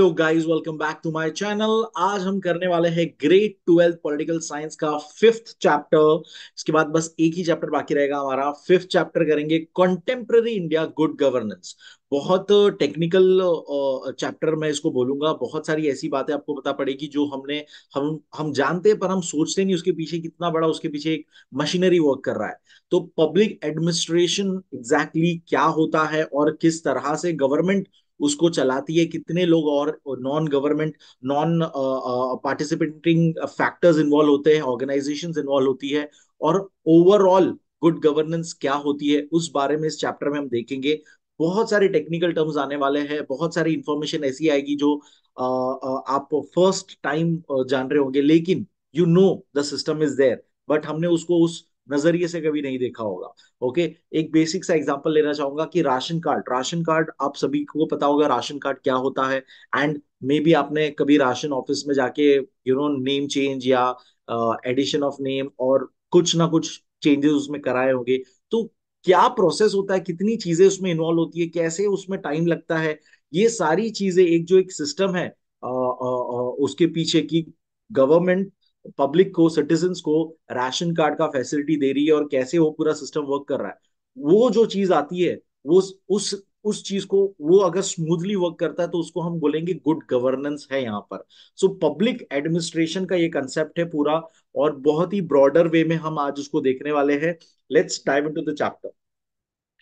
Hello guys welcome back to my channel आज हम करने वाले हैं ग्रेड ट्वेल्थ पॉलिटिकल साइंस का फिफ्थ चैप्टर इसके बाद बस एक ही चैप्टर बाकी रहेगा हमारा फिफ्थ चैप्टर करेंगे कंटेम्प्रेरी इंडिया गुड गवर्नेंस बहुत टेक्निकल चैप्टर मैं इसको बोलूंगा बहुत सारी ऐसी बातें आपको पता पड़ेगी जो हमने हम हम जानते हैं पर हम सोचते नहीं उसके पीछे कितना बड़ा उसके पीछे एक मशीनरी वर्क कर रहा है तो पब्लिक एडमिनिस्ट्रेशन एग्जैक्टली क्या होता है और किस तरह से गवर्नमेंट उसको चलाती है कितने लोग और non government non participating factors involve होते हैं ऑर्गेनाइजेशंस इन्वॉल्व होती है और ओवरऑल गुड गवर्नेंस क्या होती है उस बारे में इस चैप्टर में हम देखेंगे बहुत सारे टेक्निकल टर्म्स आने वाले हैं बहुत सारी इंफॉर्मेशन ऐसी आएगी जो आ, uh, आ, uh, आप फर्स्ट टाइम uh, जान रहे होंगे लेकिन you know the system is there but हमने उसको उस नजरिए से कभी नहीं देखा होगा ओके एक बेसिक सा एग्जाम्पल लेना चाहूंगा कि राशन कार्ड राशन कार्ड आप सभी को पता होगा राशन कार्ड क्या होता है एंड मे बी आपने कभी राशन ऑफिस में जाके यू नो नेम चेंज या एडिशन ऑफ नेम और कुछ ना कुछ चेंजेस उसमें कराए होंगे तो क्या प्रोसेस होता है कितनी चीजें उसमें इन्वॉल्व होती है कैसे उसमें टाइम लगता है ये सारी चीजें एक जो एक सिस्टम है आ, आ, आ, उसके पीछे की गवर्नमेंट पब्लिक को सिटीजन को राशन कार्ड का फैसिलिटी दे रही है और कैसे वो पूरा सिस्टम वर्क कर रहा है वो जो चीज आती है वो उस उस चीज को वो अगर स्मूथली वर्क करता है तो उसको हम बोलेंगे गुड गवर्नेंस है यहाँ पर सो पब्लिक एडमिनिस्ट्रेशन का ये कंसेप्ट है पूरा और बहुत ही ब्रॉडर वे में हम आज उसको देखने वाले हैं let's dive into the chapter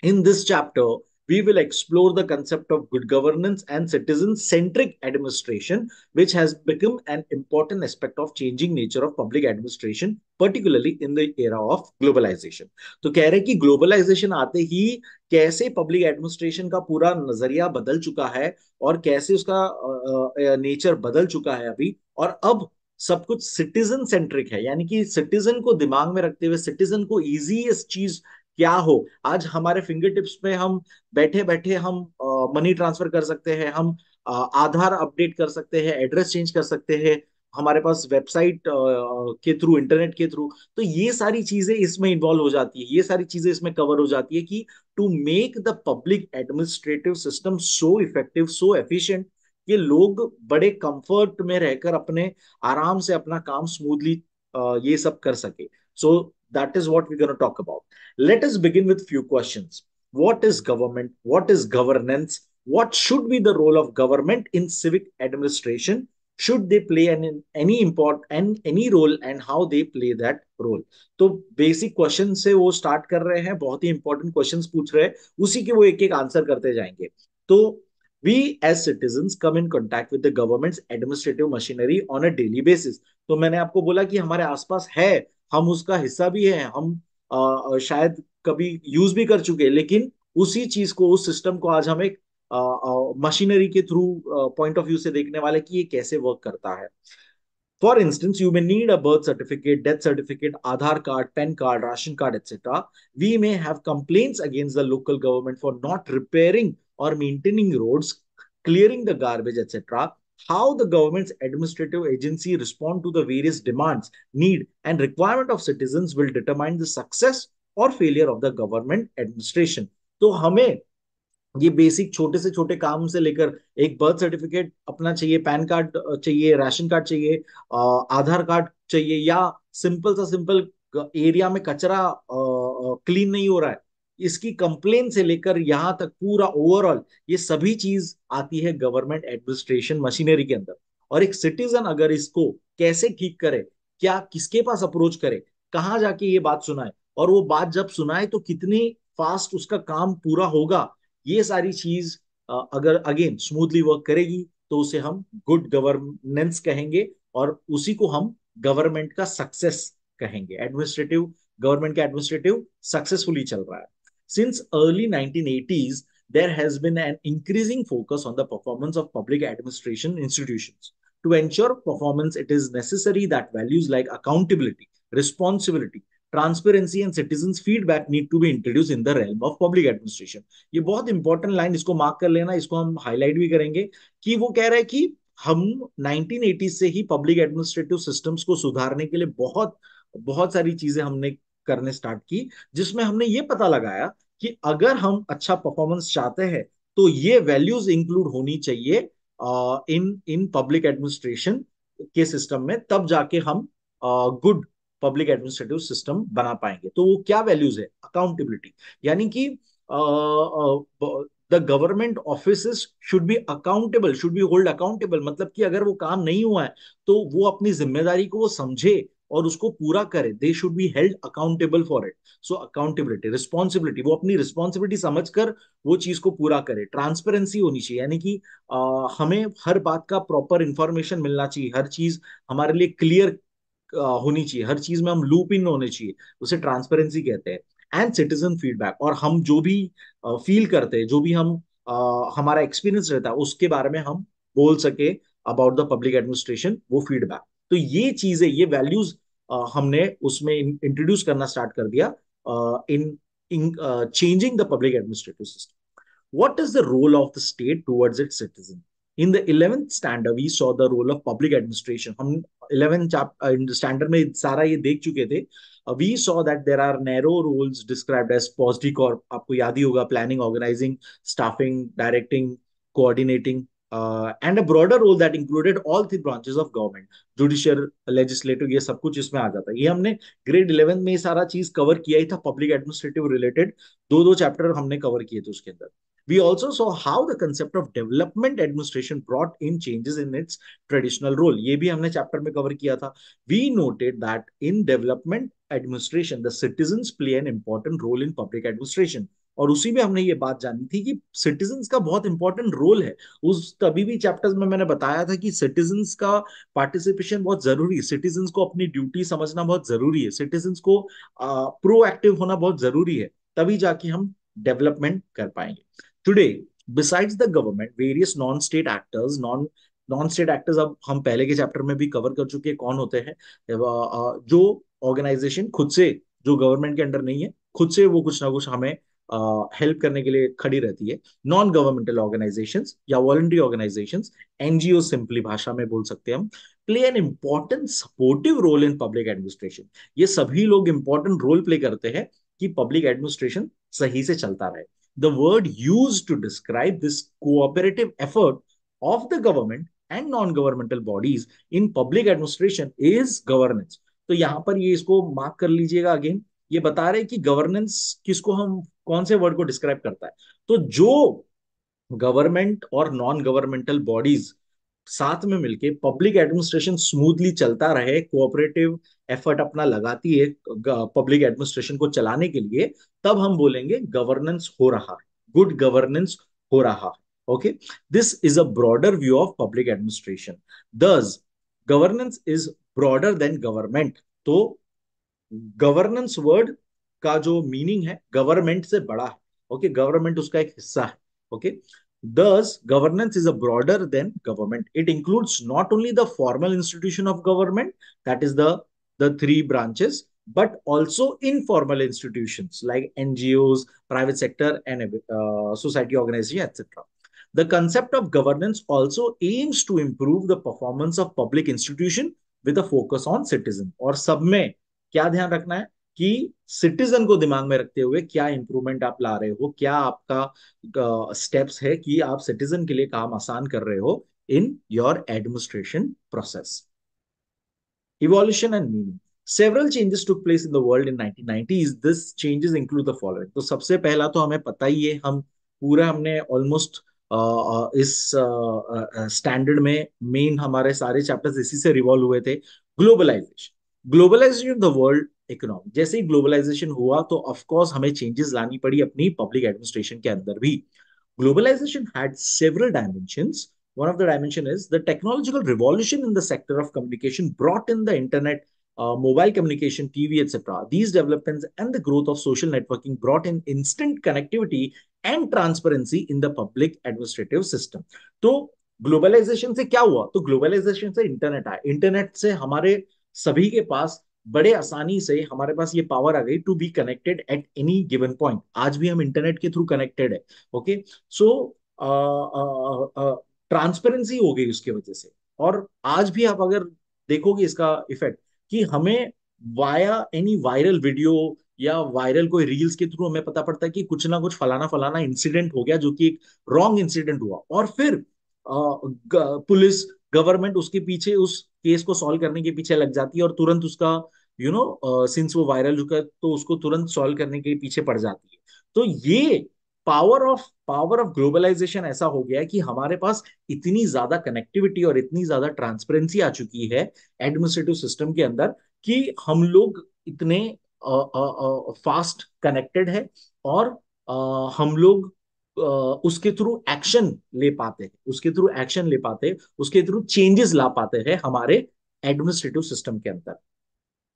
in this chapter we will explore the concept of good governance and citizen-centric administration, which has become an important aspect of changing nature of public administration, particularly in the era of globalization. तो कह रहे कि globalization आते ही कैसे public administration का पूरा नजरिया बदल चुका है और कैसे उसका नेचर बदल चुका है अभी और अब सब कुछ सिटीजन सेंट्रिक है यानी कि सिटीजन को दिमाग में रखते हुए सिटीजन को इजीएस्ट चीज क्या हो आज हमारे फिंगर टिप्स पे हम बैठे बैठे हम मनी ट्रांसफर कर सकते हैं हम आधार अपडेट कर सकते हैं एड्रेस चेंज कर सकते हैं हमारे पास वेबसाइट के थ्रू इंटरनेट के थ्रू तो ये सारी चीजें इसमें इन्वॉल्व हो जाती है ये सारी चीजें इसमें कवर हो जाती है कि to make the public administrative system so effective so efficient कि लोग बड़े कंफर्ट में रहकर अपने आराम से अपना काम स्मूथली ये सब कर सके सो so, That is what we're going to talk about. Let us begin with few questions. What is government? What is governance? What should be the role of government in civic administration? Should they play an, in any import and any role and how they play that role? so basic questions se wo start kar rahe hain bahut hi important questions puch rahe hain usi ke wo ek ek answer karte jayenge तो we as citizens come in contact with the government's administrative machinery on a daily basis तो मैंने आपको बोला कि हमारे आसपास है हम उसका हिस्सा भी हैं हम आ, शायद कभी यूज भी कर चुके लेकिन उसी चीज को उस सिस्टम को आज हम एक मशीनरी के थ्रू पॉइंट ऑफ व्यू से देखने वाले कि ये कैसे वर्क करता है for instance you may need a birth certificate death certificate Aadhaar card PAN card ration card etcetera we may have complaints against the local government for not repairing और maintaining roads clearing the garbage etcetera how the government's administrative agency respond to the various demands, need and requirement of citizens will determine the success और failure of the government administration तो हमें ये basic छोटे से छोटे काम से लेकर एक बर्थ सर्टिफिकेट अपना चाहिए पैन कार्ड चाहिए राशन कार्ड चाहिए आधार कार्ड चाहिए या सिंपल सा सिंपल एरिया में कचरा क्लीन नहीं हो रहा है इसकी कंप्लेन से लेकर यहां तक पूरा ओवरऑल ये सभी चीज आती है गवर्नमेंट एडमिनिस्ट्रेशन मशीनरी के अंदर और एक सिटीजन अगर इसको कैसे ठीक करे क्या किसके पास अप्रोच करे कहाँ जाके ये बात सुनाए और वो बात जब सुनाए तो कितनी फास्ट उसका काम पूरा होगा ये सारी चीज अगर अगेन स्मूथली वर्क करेगी तो उसे हम गुड गवर्नेंस कहेंगे और उसी को हम गवर्नमेंट का सक्सेस कहेंगे एडमिनिस्ट्रेटिव गवर्नमेंट का एडमिनिस्ट्रेटिव सक्सेसफुली चल रहा है Since early 1980s, there has been an increasing focus on the performance of public administration institutions. To ensure performance, it is necessary that values like accountability, responsibility, transparency and citizen feedback need to be introduce in the realm of public administration ये बहुत important line इसको mark कर लेना इसको हम highlight भी करेंगे कि वो कह रहा है कि हम 1980 से ही पब्लिक एडमिनिस्ट्रेटिव सिस्टम्स को सुधारने के लिए बहुत बहुत सारी चीजें हमने करने स्टार्ट की जिसमें हमने ये पता लगाया कि अगर हम अच्छा परफॉर्मेंस चाहते हैं तो ये वैल्यूज इंक्लूड होनी चाहिए इन इन पब्लिक एडमिनिस्ट्रेशन के सिस्टम में तब जाके हम गुड पब्लिक एडमिनिस्ट्रेटिव सिस्टम बना पाएंगे तो वो क्या वैल्यूज है अकाउंटेबिलिटी यानी कि the government office should be accountable should be hold accountable मतलब कि अगर वो काम नहीं हुआ है तो वो अपनी जिम्मेदारी को वो समझे और उसको पूरा करे they should be held accountable for it so accountability responsibility वो अपनी रिस्पॉन्सिबिलिटी समझ कर वो चीज को पूरा करे ट्रांसपेरेंसी होनी चाहिए यानी कि आ, हमें हर बात का प्रॉपर इंफॉर्मेशन मिलना चाहिए हर चीज हमारे लिए क्लियर होनी चाहिए हर चीज में हम लूप इन होने चाहिए उसे ट्रांसपेरेंसी कहते हैं एंड सिटीजन फीडबैक और हम जो भी फील करते हैं जो भी हम आ, हमारा एक्सपीरियंस रहता है उसके बारे में हम बोल सके अबाउट द पब्लिक एडमिनिस्ट्रेशन वो फीडबैक तो ये चीजें ये वैल्यूज हमने उसमें इंट्रोड्यूस करना स्टार्ट कर दिया इन in changing the public administrative system. What is the role of the state towards its citizen? In the 11th standard, we saw the role of public administration. हम 11th chapter standard में सारा ये देख चुके थे. We saw that there are narrow roles described as POSDIC और आपको याद ही होगा planning, organizing, staffing, directing, coordinating. uh, and a broader role that included all three branches of government judicial legislative ये सब कुछ इसमें आ जाता है ये हमने grade eleven में ये सारा चीज cover किया ही था public administrative related दो दो chapter हमने cover किए थे उसके अंदर we also saw how the concept of development administration brought in changes in its traditional role ये भी हमने chapter में cover किया था we noted that in development administration the citizens play an important role in public administration और उसी में हमने ये बात जानी थी कि सिटीजन का बहुत इंपॉर्टेंट रोल है उस तभी भी चैप्टर्स में मैंने बताया था कि सिटीजन का पार्टिसिपेशन बहुत जरूरी है सिटीजन को अपनी ड्यूटी समझना बहुत जरूरी है सिटीजन को प्रोएक्टिव होना बहुत जरूरी है तभी जाके हम डेवलपमेंट कर पाएंगे today besides the government various non state actors non non state actors अब हम पहले के चैप्टर में भी कवर कर चुके हैं कौन होते हैं जो ऑर्गेनाइजेशन खुद से जो गवर्नमेंट के अंडर नहीं है खुद से वो कुछ ना कुछ हमें हेल्प करने के लिए खड़ी रहती है नॉन गवर्नमेंटल ऑर्गेनाइजेशन या वॉलंट्री ऑर्गेनाइजेशन एनजीओ सिंपली भाषा में बोल सकते हैं हम play an important supportive role in public administration ये सभी लोग इंपॉर्टेंट रोल प्ले करते हैं कि पब्लिक एडमिनिस्ट्रेशन सही से चलता रहे the word use to describe this cooperative effort of the government and non governmental bodies in public administration is governance तो यहां पर ये इसको मार्क कर लीजिएगा अगेन ये बता रहे हैं कि गवर्नेंस किसको हम कौन से वर्ड को डिस्क्राइब करता है तो जो गवर्नमेंट और नॉन गवर्नमेंटल बॉडीज साथ में मिलके पब्लिक एडमिनिस्ट्रेशन स्मूथली चलता रहे कोऑपरेटिव एफर्ट अपना लगाती है पब्लिक एडमिनिस्ट्रेशन को चलाने के लिए तब हम बोलेंगे गवर्नेंस हो रहा है गुड गवर्नेंस हो रहा है okay this is a broader view of public administration thus governance is broader than government तो गवर्नेंस वर्ड का जो मीनिंग है गवर्नमेंट से बड़ा है ओके गवर्नमेंट उसका एक हिस्सा है okay thus governance is a broader than government it includes not only the formal institution of government that is the three branches but also informal institution like NGO private sector and society organisation etcetera the concept of governance also aims to improve the performance of public institution with a focus on citizen और सब में क्या ध्यान रखना है कि citizen को दिमाग में रखते हुए क्या इंप्रूवमेंट आप ला रहे हो क्या आपका स्टेप्स uh, है कि आप सिटीजन के लिए काम आसान कर रहे हो in your administration process evolution and meaning several changes to place in the world in 1990s this changes include the following तो सबसे पहला तो हमें पता ही है हम पूरा हमने ऑलमोस्ट इस स्टैंडर्ड में मेन हमारे सारे चैप्टर्स इसी से रिवॉल्व हुए थे globalisation globalisation of the world economy जैसे ही ग्लोबलाइजेशन हुआ तो ऑफकोर्स हमें चेंजेस लानी पड़ी अपनी पब्लिक एडमिनिस्ट्रेशन के अंदर भी globalisation had several dimensions one of the dimension is the technological revolution in the sector of communication brought in the internet uh, mobile communication tv etc these developments and the growth of social networking brought in instant connectivity and transparency in the public administrative system तो globalisation से क्या हुआ तो globalisation से internet आया internet से हमारे सभी के पास बड़े आसानी से हमारे पास ये पावर आ गई to be connected at any given point आज भी हम इंटरनेट के थ्रू कनेक्टेड है ओके सो ट्रांसपेरेंसी हो गई उसके वजह से और आज भी आप अगर देखोगे इसका इफेक्ट कि हमें वाया एनी वायरल वीडियो या वायरल कोई रील्स के थ्रू हमें पता पड़ता है कि कुछ ना कुछ फलाना फलाना इंसिडेंट हो गया जो कि एक रॉन्ग इंसिडेंट हुआ और फिर uh, पुलिस गवर्नमेंट उसके पीछे उस केस को सॉल्व करने के पीछे लग जाती है और तुरंत उसका यू नो सिंस वो वायरल चुका तो उसको तुरंत सॉल्व करने के पीछे पड़ जाती है तो ये power of power of globalisation ऐसा हो गया है कि हमारे पास इतनी ज्यादा कनेक्टिविटी और इतनी ज्यादा ट्रांसपेरेंसी आ चुकी है एडमिनिस्ट्रेटिव सिस्टम के अंदर कि हम लोग इतने फास्ट कनेक्टेड है और हम लोग उसके थ्रू एक्शन ले पाते हैं उसके थ्रू एक्शन ले पाते हैं उसके थ्रू चेंजेस ला पाते हैं हमारे एडमिनिस्ट्रेटिव सिस्टम के अंदर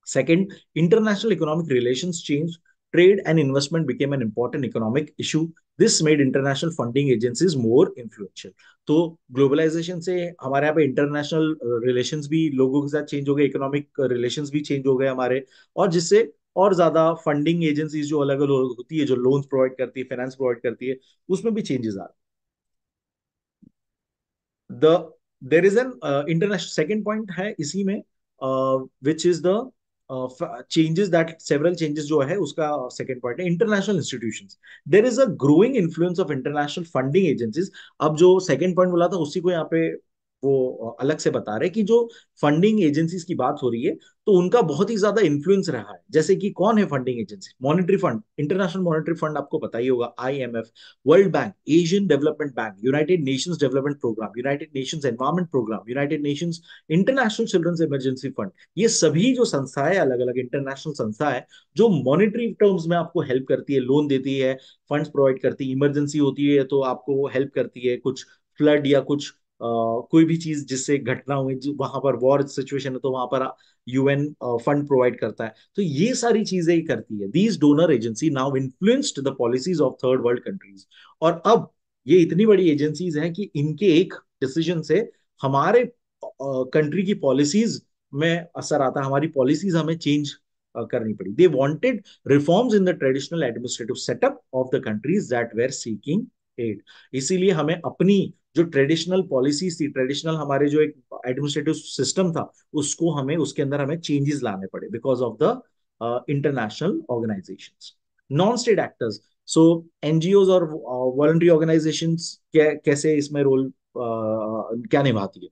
Second, international economic relations changed. Trade and investment became an important economic issue. This made international funding agencies more influential. तो ग्लोबलाइजेशन से हमारे यहाँ पे इंटरनेशनल रिलेशंस uh, भी लोगों के साथ चेंज हो गए इकोनॉमिक रिलेशंस uh, भी चेंज हो गए हमारे और जिससे और ज्यादा फंडिंग एजेंसीज जो अलग अलग होती है जो लोन्स प्रोवाइड करती है फाइनेंस प्रोवाइड करती है उसमें भी चेंजेस आ रहे there is an international second point है इसी में which is the changes that several changes जो है उसका सेकेंड पॉइंट है international institution there is a growing influence of international funding agencies अब जो सेकेंड पॉइंट बोला था उसी को यहाँ पे वो अलग से बता रहे कि जो फंडिंग एजेंसीज की बात हो रही है तो उनका बहुत ही ज्यादा इन्फ्लुएंस रहा है जैसे कि कौन है funding agency Monetary Fund International Monetary Fund आपको पता ही होगा IMF World Bank Asian Development Bank United Nations Development Programme United Nations Environment Programme United Nations International Children's Emergency Fund ये सभी जो संस्थाएं अलग अलग इंटरनेशनल संस्था है जो मॉनिटरी टर्म्स में आपको हेल्प करती है लोन देती है फंड प्रोवाइड करती है इमरजेंसी होती है तो आपको हेल्प करती है कुछ फ्लड या कुछ कोई भी चीज जिससे घटना हुई वहां पर वॉर सिचुएशन है तो वहां पर यूएन फंड प्रोवाइड करता है तो ये सारी चीजें ही करती है these donor agency now influenced the policies of third world countries और अब ये इतनी बड़ी एजेंसीज हैं कि इनके एक डिसीजन से हमारे कंट्री की पॉलिसीज में असर आता है हमारी पॉलिसीज हमें चेंज करनी पड़ी they wanted reforms in the traditional administrative setup of the countries that were seeking aid इसीलिए हमें अपनी जो ट्रेडिशनल पॉलिसीज थी ट्रेडिशनल हमारे जो एक एडमिनिस्ट्रेटिव सिस्टम था उसको हमें उसके अंदर हमें चेंजेस लाने पड़े because of the international organisation non state actors so NGO और वॉलंट्री uh, ऑर्गेनाइजेशन कैसे इसमें रोल uh, क्या निभाती है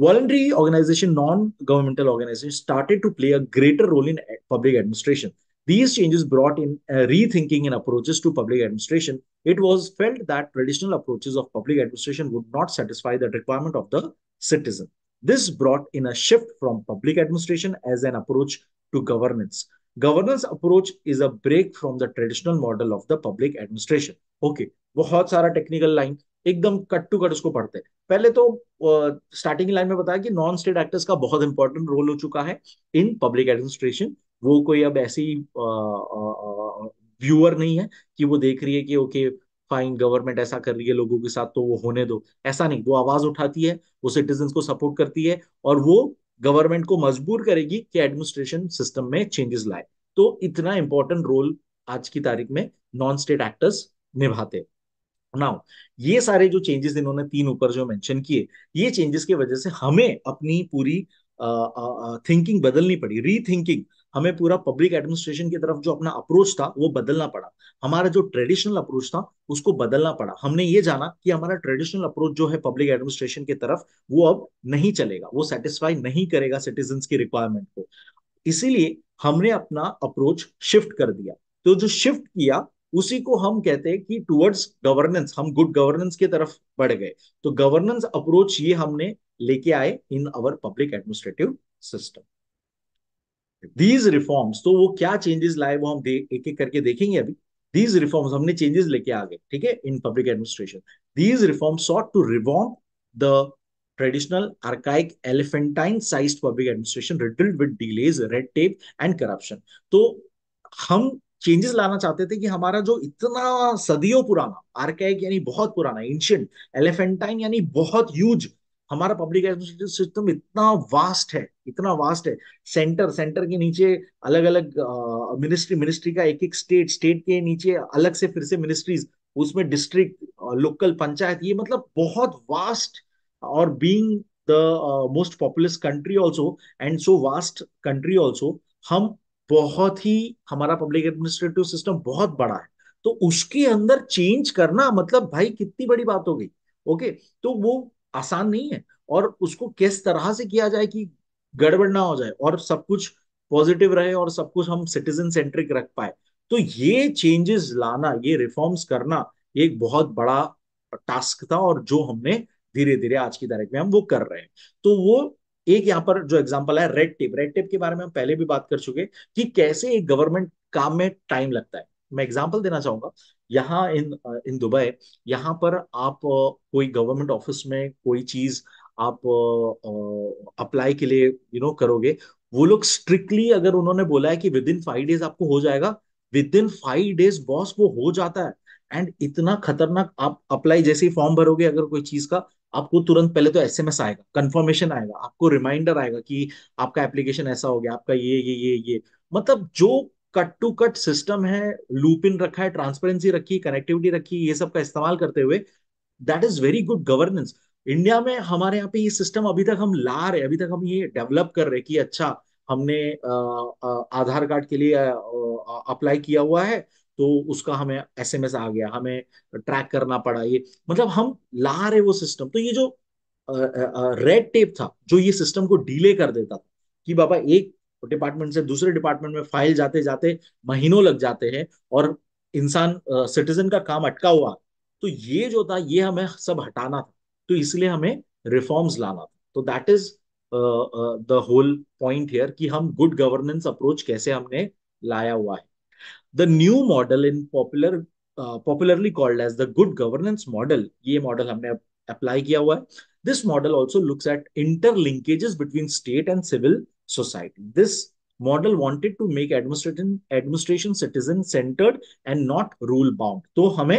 voluntary organisation non governmental organisation started to play a greater role in public administration These changes brought in a rethinking in approaches to public administration. It was felt that traditional approaches of public administration would not satisfy the requirement of the citizen. This brought in a shift from public administration as an approach to governance. Governance approach is a break from the traditional model of the public administration. Okay, बहुत सारा technical line एकदम cut to cut उसको पढ़ते हैं पहले तो starting line में बताया कि नॉन स्टेट एक्टर्स का बहुत इंपॉर्टेंट रोल हो चुका है इन पब्लिक एडमिनिस्ट्रेशन वो कोई अब ऐसी व्यूअर नहीं है कि वो देख रही है कि ओके फाइन गवर्नमेंट ऐसा कर रही है लोगों के साथ तो वो होने दो ऐसा नहीं वो आवाज उठाती है वो सिटीजन को सपोर्ट करती है और वो गवर्नमेंट को मजबूर करेगी कि एडमिनिस्ट्रेशन सिस्टम में चेंजेस लाए तो इतना इंपॉर्टेंट रोल आज की तारीख में नॉन स्टेट एक्टर्स निभाते नाउ ये सारे जो चेंजेस इन्होंने तीन ऊपर जो मेंशन किए ये चेंजेस की वजह से हमें अपनी पूरी थिंकिंग बदलनी पड़ी रीथिंकिंग हमें पूरा पब्लिक एडमिनिस्ट्रेशन की तरफ जो अपना अप्रोच था वो बदलना पड़ा हमारा जो ट्रेडिशनल अप्रोच था उसको बदलना पड़ा हमने ये जाना कि हमारा ट्रेडिशनल अप्रोच जो है पब्लिक एडमिनिस्ट्रेशन की तरफ वो अब नहीं चलेगा वो सेटिस्फाई नहीं करेगा सिटीजन की रिक्वायरमेंट को इसीलिए हमने अपना अप्रोच शिफ्ट कर दिया तो जो शिफ्ट किया उसी को हम कहते हैं कि टुवर्ड्स गवर्नेंस हम गुड गवर्नेंस की तरफ बढ़ गए तो गवर्नेंस अप्रोच ये हमने लेके आए in our public administrative system these reforms तो वो क्या चेंजेस लाए वो हम एक एक करके देखेंगे अभी दीज रिफॉर्म्स हमने चेंजेस लेके आ गए ठीक है in public administration these reforms sought to reform the traditional archaic elephantine size public administration riddled with delays red tape and corruption तो हम चेंजेस लाना चाहते थे कि हमारा जो इतना सदियों पुराना आर्काइक यानी बहुत पुराना एंशियंट एलिफेंटाइन यानी बहुत ह्यूज हमारा पब्लिक एडमिनिस्ट्रेटिव सिस्टम इतना वास्ट है इतना वास्ट है सेंटर सेंटर के नीचे अलग अलग मिनिस्ट्री मिनिस्ट्री का एक एक स्टेट स्टेट के नीचे अलग से फिर से मिनिस्ट्रीज उसमें डिस्ट्रिक्ट लोकल पंचायत ये मतलब बहुत वास्ट और being the most populous country also and so vast country also हम बहुत ही हमारा पब्लिक एडमिनिस्ट्रेटिव सिस्टम बहुत बड़ा है तो उसके अंदर चेंज करना मतलब भाई कितनी बड़ी बात हो गई ओके तो वो आसान नहीं है और उसको किस तरह से किया जाए कि गड़बड़ ना हो जाए और सब कुछ पॉजिटिव रहे और सब कुछ हम सिटीजन सेंट्रिक रख पाए तो ये चेंजेस लाना ये रिफॉर्म्स करना एक बहुत बड़ा टास्क था और जो हमने धीरे धीरे आज की तारीख में हम वो कर रहे हैं तो वो एक यहाँ पर जो एग्जाम्पल है रेड टेप रेड टेप के बारे में हम पहले भी बात कर चुके कि कैसे एक गवर्नमेंट काम में टाइम लगता है मैं एग्जाम्पल देना चाहूंगा यहाँ इन इन दुबई यहाँ पर आप कोई गवर्नमेंट ऑफिस में कोई चीज आप अप्लाई के लिए यू नो करोगे वो लोग स्ट्रिक्टली अगर उन्होंने बोला है कि विद इन फाइव डेज आपको हो जाएगा within five days boss वो हो जाता है एंड इतना खतरनाक आप अप्लाई जैसे ही फॉर्म भरोगे अगर कोई चीज का आपको तुरंत पहले तो एसएमएस आएगा कंफर्मेशन आएगा आपको रिमाइंडर आएगा कि आपका एप्लीकेशन ऐसा हो गया आपका ये ये ये ये मतलब जो कट टू कट सिस्टम है लूप इन रखा है ट्रांसपेरेंसी रखी कनेक्टिविटी रखी ये सब का इस्तेमाल करते हुए that is very good governance India में हमारे यहाँ पे ये सिस्टम अभी तक हम ला रहे अभी तक हम ये डेवलप कर रहे कि अच्छा हमने आधार कार्ड के लिए अप्लाई किया हुआ है तो उसका हमें एसएमएस आ गया हमें ट्रैक करना पड़ा ये मतलब हम ला रहे वो सिस्टम तो ये जो रेड टेप था जो ये सिस्टम को डिले कर देता था कि बाबा एक डिपार्टमेंट से दूसरे डिपार्टमेंट में फाइल जाते जाते महीनों लग जाते हैं और इंसान सिटीजन का काम अटका हुआ तो ये जो था ये हमें सब हटाना था तो इसलिए हमें रिफॉर्म्स लाना था तो that is the whole point here कि हम गुड गवर्नेंस अप्रोच कैसे हमने लाया हुआ है the new model in popular popularly called as the good governance model ये मॉडल हमने अप्लाई किया हुआ है this model also looks at interlinkages between state and civil society this model wanted to make administration administration citizen centred and not rule bound तो हमें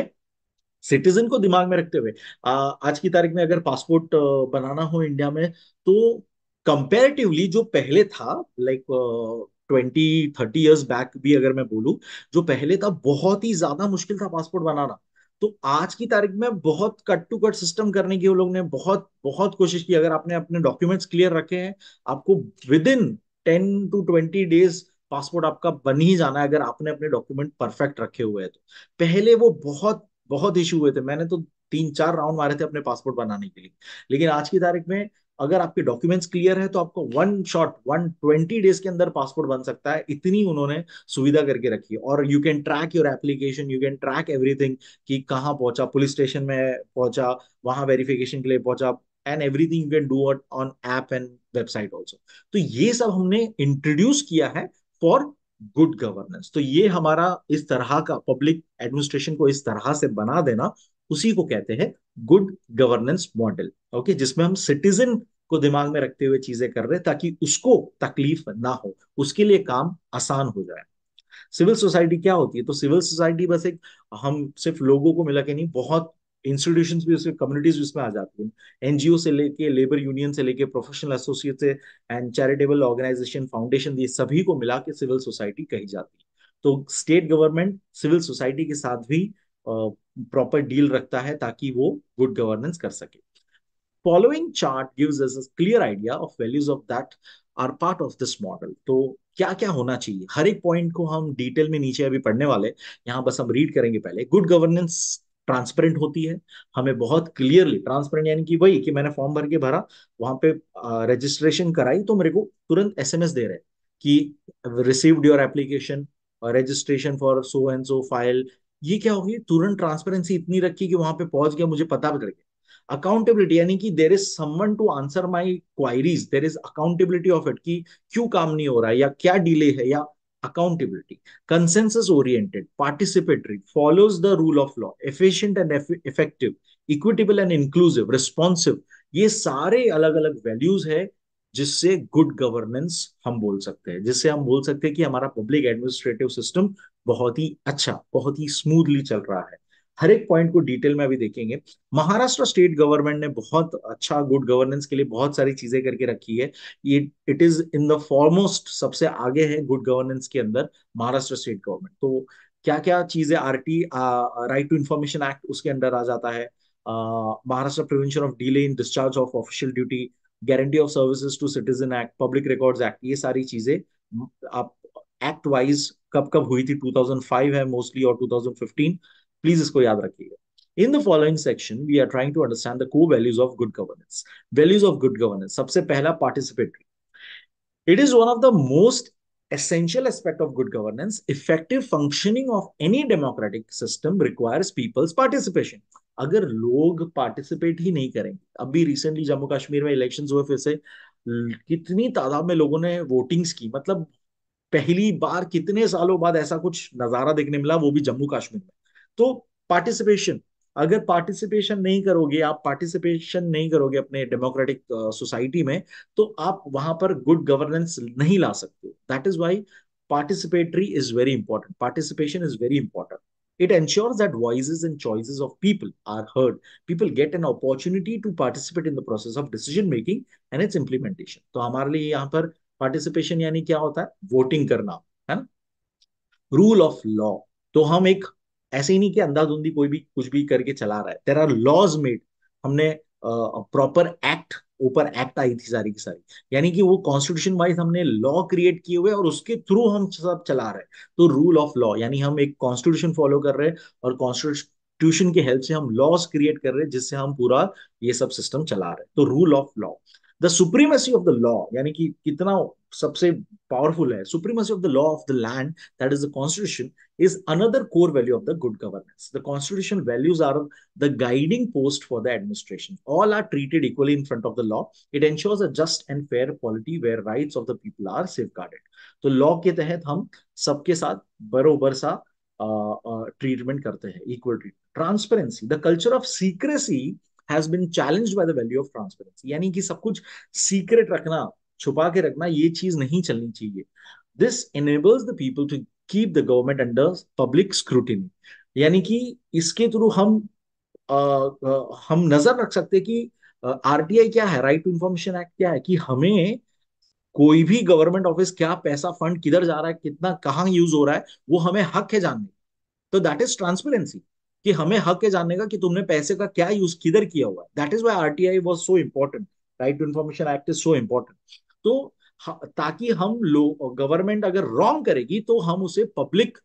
citizen को दिमाग में रखते हुए आ, आज की तारीख में अगर पासपोर्ट बनाना हो इंडिया में तो कंपेरेटिवली जो पहले था like twenty thirty years back भी अगर मैं बोलूं जो पहले था बहुत ही ज्यादा मुश्किल था पासपोर्ट बनाना तो आज की तारीख में बहुत कट टू कट सिस्टम करने की वो लोग ने बहुत बहुत कोशिश की अगर आपने अपने डॉक्यूमेंट्स क्लियर रखे हैं आपको within ten to twenty days passport आपका बन ही जाना है अगर आपने अपने डॉक्यूमेंट परफेक्ट रखे हुए हैं तो पहले वो बहुत बहुत इशू हुए थे मैंने तो तीन चार राउंड मारे थे अपने पासपोर्ट बनाने के लिए लेकिन आज की तारीख में अगर आपके डॉक्यूमेंट्स क्लियर है तो आपको one shot one twenty days के अंदर पासपोर्ट बन सकता है इतनी उन्होंने सुविधा करके रखी है और you can track your application you can track everything कि कहाँ पहुंचा पुलिस स्टेशन में पहुंचा वहां वेरिफिकेशन के लिए पहुंचा and everything you can do at on app and website also तो ये सब हमने इंट्रोड्यूस किया है फॉर गुड गवर्नेंस तो ये हमारा इस तरह का पब्लिक एडमिनिस्ट्रेशन को इस तरह से बना देना उसी को कहते हैं गुड गवर्नेंस मॉडल ओके जिसमें हम सिटीजन को दिमाग में रखते हुए चीजें कर रहे हैं ताकि उसको तकलीफ ना हो उसके लिए काम आसान हो जाए सिविल सोसाइटी क्या होती है तो सिविल सोसाइटी बस एक हम सिर्फ लोगों को मिला के नहीं बहुत इंस्टीट्यूशन भी उसमें कम्युनिटीज उसमें आ जाती है एनजीओ से लेके लेबर यूनियन से लेके प्रोफेशनल एसोसिएट से एंड चैरिटेबल ऑर्गेनाइजेशन फाउंडेशन ये सभी को मिला के सिविल सोसाइटी कही जाती है तो स्टेट गवर्नमेंट सिविल सोसाइटी के साथ भी प्रॉपर डील रखता है ताकि वो गुड गवर्नेंस कर सके following chart gives us a clear idea of values of that are part of this model तो क्या क्या होना चाहिए हर एक पॉइंट को हम डिटेल में नीचे अभी पढ़ने वाले यहाँ बस हम रीड करेंगे पहले गुड गवर्नेंस ट्रांसपेरेंट होती है हमें बहुत क्लियरली ट्रांसपेरेंट यानी कि वही कि मैंने फॉर्म भर के भरा वहां पे रजिस्ट्रेशन कराई तो मेरे को तुरंत एसएमएस दे रहे कि received your application registration for so and so file ये क्या हो होगी तुरंत ट्रांसपेरेंसी इतनी रखी कि वहां पे पहुंच गया मुझे पता पकड़ गया अकाउंटेबिलिटी यानी कि there is summon to answer my queries there is accountability of it कि क्यों काम नहीं हो रहा है या क्या डिले है या accountability consensus oriented participatory follows the rule of law efficient and eff- effective equitable and inclusive responsive ये सारे अलग अलग वैल्यूज है जिससे गुड गवर्नेंस हम बोल सकते हैं जिससे हम बोल सकते हैं कि हमारा पब्लिक एडमिनिस्ट्रेटिव सिस्टम बहुत ही अच्छा बहुत ही स्मूथली चल रहा है हर एक पॉइंट को डिटेल में अभी देखेंगे महाराष्ट्र स्टेट गवर्नमेंट ने बहुत अच्छा गुड गवर्नेंस के लिए बहुत सारी चीजें करके रखी है ये it is in the foremost सबसे आगे है गुड गवर्नेंस के अंदर महाराष्ट्र स्टेट गवर्नमेंट तो क्या क्या चीजें R T Right to Information Act उसके अंदर आ जाता है Maharashtra Prevention of Delay in Discharge of Official Duty Guarantee of Services to Citizen Act Public Records Act ये सारी चीजें आप एक्ट वाइज कब कब हुई थी 2005 है मोस्टली और 2015 प्लीज इसको याद रखिएगा in the following section we are trying to understand the core values of good governance values of good governance सबसे पहला participatory it is one of the most essential aspect of good governance. Effective functioning of any democratic system requires people's participation. agar log participate hi nahi karenge abhi recently jammu kashmir mein elections hue fir se kitni tadad mein logon ne voting ki matlab पहली बार कितने सालों बाद ऐसा कुछ नजारा देखने मिला वो भी जम्मू कश्मीर में तो पार्टिसिपेशन अगर पार्टिसिपेशन नहीं करोगे आप पार्टिसिपेशन नहीं करोगे अपने डेमोक्रेटिक सोसाइटी में तो आप वहां पर गुड गवर्नेंस नहीं ला सकते that is why participatory is very important participation is very important it ensure that voice and choices of people are heard people get an opportunity to participate in the process of decision making and its implementation तो हमारे लिए यहाँ पर participation यानी क्या होता है voting करना है ना रूल ऑफ लॉ तो हम एक ऐसे ही नहीं कि अंधाधुंधी कोई भी कुछ भी करके चला रहा है देर आर लॉज मेड हमने प्रॉपर एक्ट ऊपर एक्ट आई थी सारी की सारी यानी कि वो कॉन्स्टिट्यूशन वाइज हमने लॉ क्रिएट किए हुए और उसके थ्रू हम सब चला रहे हैं तो रूल ऑफ लॉ यानी हम एक कॉन्स्टिट्यूशन फॉलो कर रहे हैं और कॉन्स्टिट्यूशन की हेल्प से हम लॉज क्रिएट कर रहे हैं जिससे हम पूरा ये सब सिस्टम चला रहे हैं तो rule of law the supremacy of the law यानी कि कितना सबसे पावरफुल है supremacy of the law of the land that is the constitution is another core value of the good governance the constitution values are the guiding post for the administration all are treated equally in front of the law it ensures a just and fair polity where rights of the people are safe guarded तो law के तहत हम सबके साथ बरोबर सा treatment uh, uh, करते हैं equal treat transparency the culture of secrecy has been challenge by the value of transparency यानी कि सब कुछ सीक्रेट रखना छुपा के रखना ये चीज नहीं चलनी चाहिए this enables the people to keep the government under public scrutiny यानी कि इसके थ्रू हम आ, हम नजर रख सकते कि आरटीआई क्या है राइट टू इंफॉर्मेशन एक्ट क्या है कि हमें कोई भी गवर्नमेंट ऑफिस क्या पैसा फंड किधर जा रहा है कितना कहाँ यूज हो रहा है वो हमें हक है जानने तो दैट इज ट्रांसपेरेंसी कि हमें हक है जानने का कि तुमने पैसे का क्या यूज किधर किया हुआ है that is why R T I was so important right to information act is so important तो ताकि हम लोग गवर्नमेंट अगर रॉन्ग करेगी तो हम उसे पब्लिक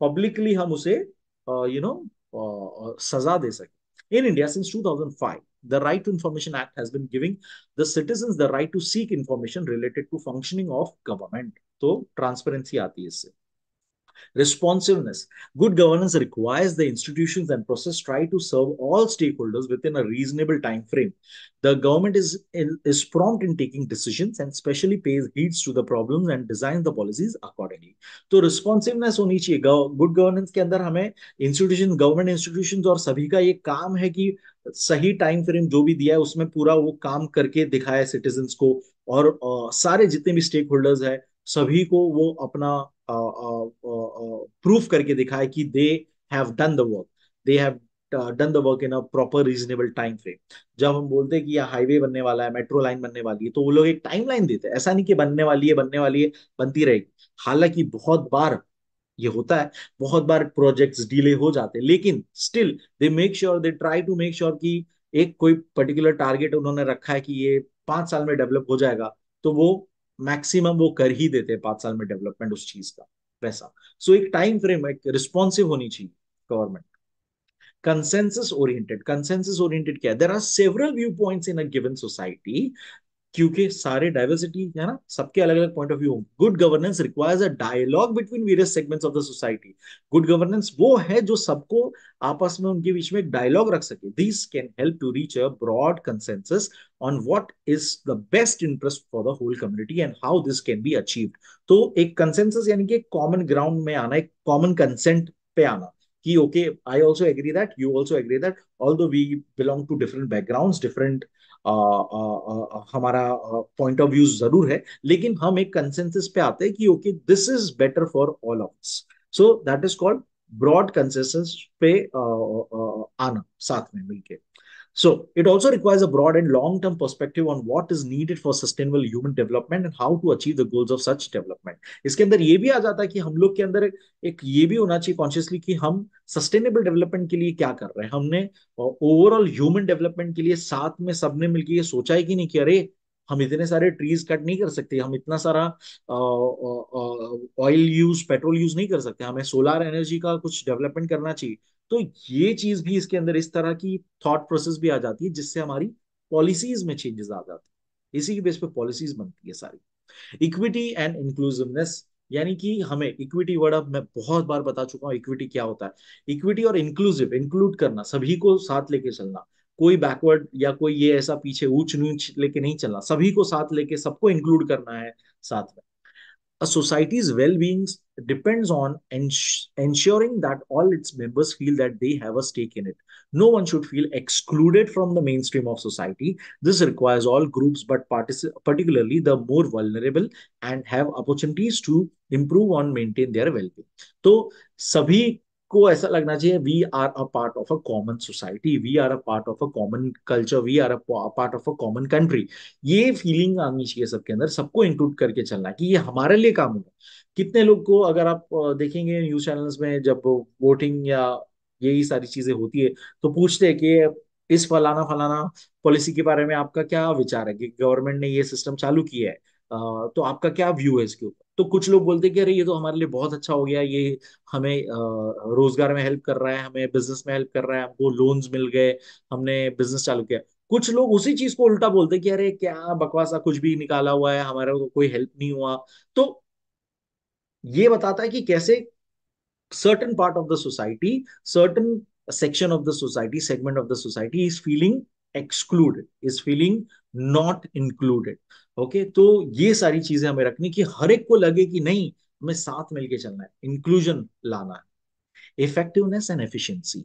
पब्लिकली हम उसे यू नो सजा दे सके in India since 2005 the right to information act has been giving the citizens the right to seek information related to functioning of government तो ट्रांसपेरेंसी आती है इससे Responsiveness. Good governance requires the institutions and process try to serve all stakeholders within a reasonable time frame. The government is, is prompt in taking decisions and specially pays heed to the problems and designs the policies accordingly. so responsiveness होनी चाहिए good governance ke andar hame institution government institutions aur sabhi ka ye kaam hai ki सही time frame जो भी दिया है उसमें पूरा वो काम करके दिखाया सिटीजन को और आ, सारे जितने भी स्टेक होल्डर्स है सभी को वो अपना प्रूफ करके दिखाए कि they have done the work they have done the work in a proper reasonable time frame जब हम बोलते हैं कि यह हाईवे बनने वाला है मेट्रो लाइन बनने वाली है तो वो लोग एक टाइम लाइन देते हैं ऐसा नहीं कि बनने वाली है बनने वाली है बनती रहेगी हालांकि बहुत बार ये होता है बहुत बार प्रोजेक्ट्स डिले हो जाते हैं लेकिन still they make sure they try to make sure कि एक कोई पर्टिकुलर टारगेट उन्होंने रखा है कि ये पांच साल में डेवलप हो जाएगा तो वो मैक्सिमम वो कर ही देते हैं पांच साल में डेवलपमेंट उस चीज का वैसा सो so, एक टाइम फ्रेम एक रिस्पॉन्सिव होनी चाहिए government consensus oriented consensus oriented क्या है there are several view points in a given society क्योंकि सारे डाइवर्सिटी है ना सबके अलग अलग point of view good governance requires a dialogue between various segments of the society good governance वो है जो सबको आपस में उनके बीच में एक डायलॉग रख सके this can help to reach a broad consensus on what is the best interest for the whole community and how this can be achieved तो एक कंसेंसस यानी कि एक कॉमन ग्राउंड में आना एक कॉमन कंसेंट पे आना कि okay I also agree that you also agree that all we belong to different background different हमारा पॉइंट ऑफ व्यू जरूर है लेकिन हम एक कंसेंसिस पे आते हैं कि okay this is better for all of us so that is called broad consensus पे आना साथ में मिलके So it also requires a broad and long-term perspective on what is needed for sustainable human development and how to achieve the goals of such development. इसके अंदर ये भी आ जाता है कि हम लोग के अंदर एक ये भी होना चाहिए consciously कि हम sustainable development के लिए क्या कर रहे हैं हमने overall human development के लिए साथ में सबने मिलकर ये सोचा है कि नहीं कि अरे हम इतने सारे ट्रीज कट नहीं कर सकते हम इतना सारा ऑयल यूज पेट्रोल यूज नहीं कर सकते हमें सोलर एनर्जी का कुछ डेवलपमेंट करना चाहिए तो ये चीज भी इसके अंदर इस तरह की थॉट प्रोसेस भी आ जाती है जिससे हमारी पॉलिसीज में चेंजेस आ जाते हैं इसी के बेस पे पॉलिसीज बनती है सारी इक्विटी एंड इंक्लूसिवनेस यानी कि हमें इक्विटी वर्ड अब मैं बहुत बार बता चुका हूँ इक्विटी क्या होता है इक्विटी और इंक्लूसिव इंक्लूड करना सभी को साथ लेके चलना कोई बैकवर्ड या कोई ये ऐसा पीछे ऊंच नीच लेके नहीं चलना सभी को साथ लेके सबको इंक्लूड करना है साथ में A society's well-being depends on ens ensuring that all its members feel that they have a stake in it. No one should feel excluded from the mainstream of society. This requires all groups, but particularly the more vulnerable, and have opportunities to improve on maintain their well-being. So, सभी को ऐसा लगना चाहिए we are a part of a common society we are a part of a common culture we are a part of a common country ये feeling आनी चाहिए सबके अंदर सबको इंक्लूड करके चलना कि ये हमारे लिए काम होगा कितने लोग को अगर आप देखेंगे न्यूज चैनल्स में जब वोटिंग या यही सारी चीजें होती है तो पूछते हैं कि इस फलाना फलाना पॉलिसी के बारे में आपका क्या विचार है कि गवर्नमेंट ने ये सिस्टम चालू किया है तो आपका क्या व्यू है इसके ऊपर तो कुछ लोग बोलते कि अरे ये तो हमारे लिए बहुत अच्छा हो गया ये हमें रोजगार में हेल्प कर रहा है हमें बिजनेस में हेल्प कर रहा है हमको लोन्स मिल गए हमने बिजनेस चालू किया कुछ लोग उसी चीज को उल्टा बोलते कि अरे क्या बकवासा कुछ भी निकाला हुआ है हमारे को कोई हेल्प नहीं हुआ तो ये बताता है कि कैसे certain part of the society certain section of the society segment of the society is feeling excluded is feeling not included okay तो ये सारी चीजें हमें रखनी कि हर एक को लगे कि नहीं हमें साथ मिलकर चलना है इंक्लूजन लाना है effectiveness and efficiency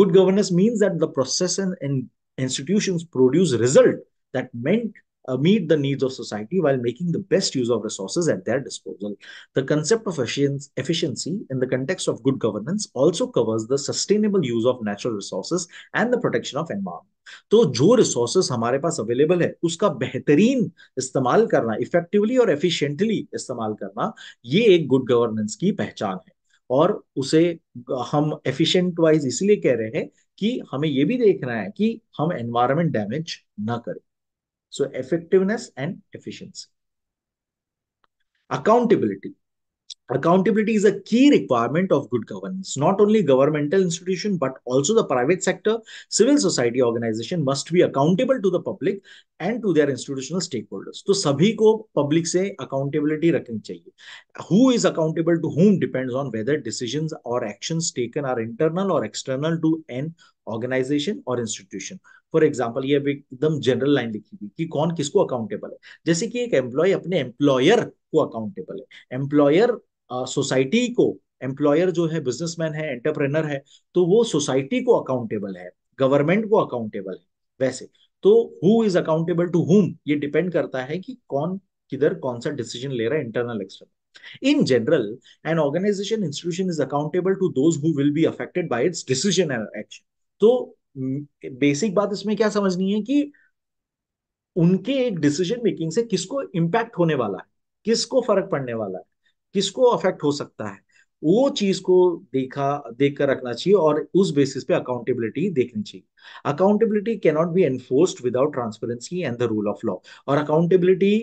good governance mean that the process and institution produce result that meant uh, meet the needs of society while making the best use of resources at their disposal. The concept of efficiency in the context of good governance also covers the sustainable use of natural resources and the protection of environment. तो जो resources हमारे पास available है उसका बेहतरीन इस्तेमाल करना effectively और efficiently इस्तेमाल करना ये एक गुड गवर्नेंस की पहचान है और उसे हम एफिशिएंट वाइज इसलिए कह रहे हैं कि हमें ये भी देखना है कि हम एनवायरमेंट डैमेज ना करें So effectiveness and efficiency. Accountability. Accountability is a key requirement of good governance. Not only governmental institution, but also the private sector, civil society organization must be accountable to the public and to their institutional stakeholders. So, सभी को public से accountability रखनी चाहिए. Who is accountable to whom depends on whether decisions or actions taken are internal or external to an organisation और institution for example ये अभी एकदम general line लिखी हुई कि कौन किसको अकाउंटेबल है जैसे कि एक एम्प्लॉय अपने एम्प्लॉयर को अकाउंटेबल है एम्प्लॉयर सोसाइटी को एम्प्लॉयर जो है बिजनेसमैन है एंटरप्रेनर है तो वो सोसाइटी को अकाउंटेबल है गवर्नमेंट को अकाउंटेबल है वैसे तो who is accountable to whom ये डिपेंड करता है कि कौन किधर कौन सा डिसीजन ले रहा है internal external in general an organisation institution is accountable to those who will be affected by its decision and action तो बेसिक बात इसमें क्या समझनी है कि उनके एक डिसीजन मेकिंग से किसको इम्पैक्ट होने वाला है किसको फर्क पड़ने वाला है किसको अफेक्ट हो सकता है वो चीज को देखा देख कर रखना चाहिए और उस बेसिस पे अकाउंटेबिलिटी देखनी चाहिए accountability cannot be enforce without transparency and the rule of law और अकाउंटेबिलिटी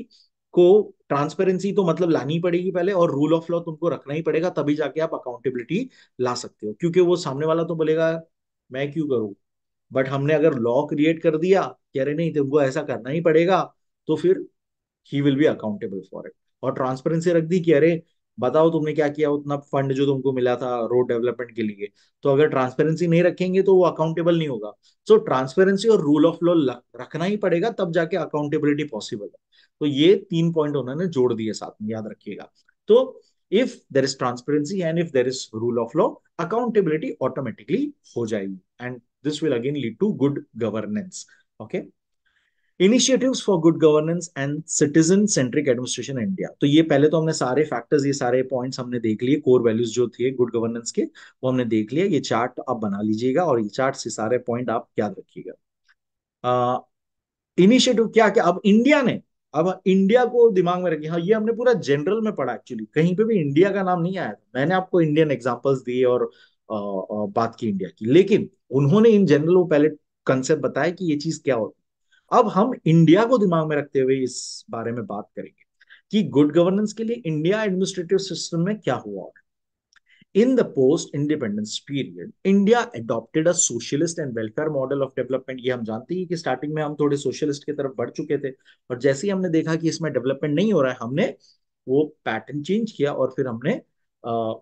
को ट्रांसपेरेंसी तो मतलब लानी पड़ेगी पहले और रूल ऑफ लॉ तुमको रखना ही पड़ेगा तभी जाके आप अकाउंटेबिलिटी ला सकते हो क्योंकि वो सामने वाला तो बोलेगा मैं क्यों करूँ बट हमने अगर लॉ क्रिएट कर दिया कि अरे नहीं तुमको ऐसा करना ही पड़ेगा तो फिर he will be accountable for it और ट्रांसपेरेंसी रख दी कि अरे बताओ तुमने क्या किया उतना फंड जो तुमको मिला था रोड डेवलपमेंट के लिए तो अगर ट्रांसपेरेंसी नहीं रखेंगे तो वो अकाउंटेबल नहीं होगा सो so, ट्रांसपेरेंसी और रूल ऑफ लॉ रखना ही पड़ेगा तब जाके अकाउंटेबिलिटी पॉसिबल है तो ये तीन पॉइंट उन्होंने जोड़ दिए साथ में याद रखिएगा तो if there is transparency and if there is rule of law accountability automatically हो जाएगी and this will again lead to good governance okay initiatives for good governance and citizen centric administration India तो ये पहले तो हमने सारे factors ये सारे पॉइंट्स हमने देख लिए कोर वैल्यूज जो थे गुड गवर्नेंस के वो हमने देख लिया ये चार्ट आप बना लीजिएगा और ये चार्ट से सारे पॉइंट आप याद रखिएगा इनिशिएटिव uh, क्या क्या अब इंडिया ने अब इंडिया को दिमाग में रखिए हाँ ये हमने पूरा जनरल में पढ़ा एक्चुअली कहीं पे भी इंडिया का नाम नहीं आया था मैंने आपको इंडियन एग्जाम्पल्स दिए और आ, आ, बात की इंडिया की लेकिन उन्होंने इन जनरल वो पहले कंसेप्ट बताया कि ये चीज क्या होती है अब हम इंडिया को दिमाग में रखते हुए इस बारे में बात करेंगे कि गुड गवर्नेंस के लिए इंडिया एडमिनिस्ट्रेटिव सिस्टम में क्या हुआ है In the post-independence period, India adopted a socialist and welfare model of development. ये हम जानते हैं कि स्टार्टिंग में हम थोड़े सोशलिस्ट की तरफ बढ़ चुके थे और जैसे ही हमने देखा कि इसमें डेवलपमेंट नहीं हो रहा है हमने वो पैटर्न चेंज किया और फिर हमने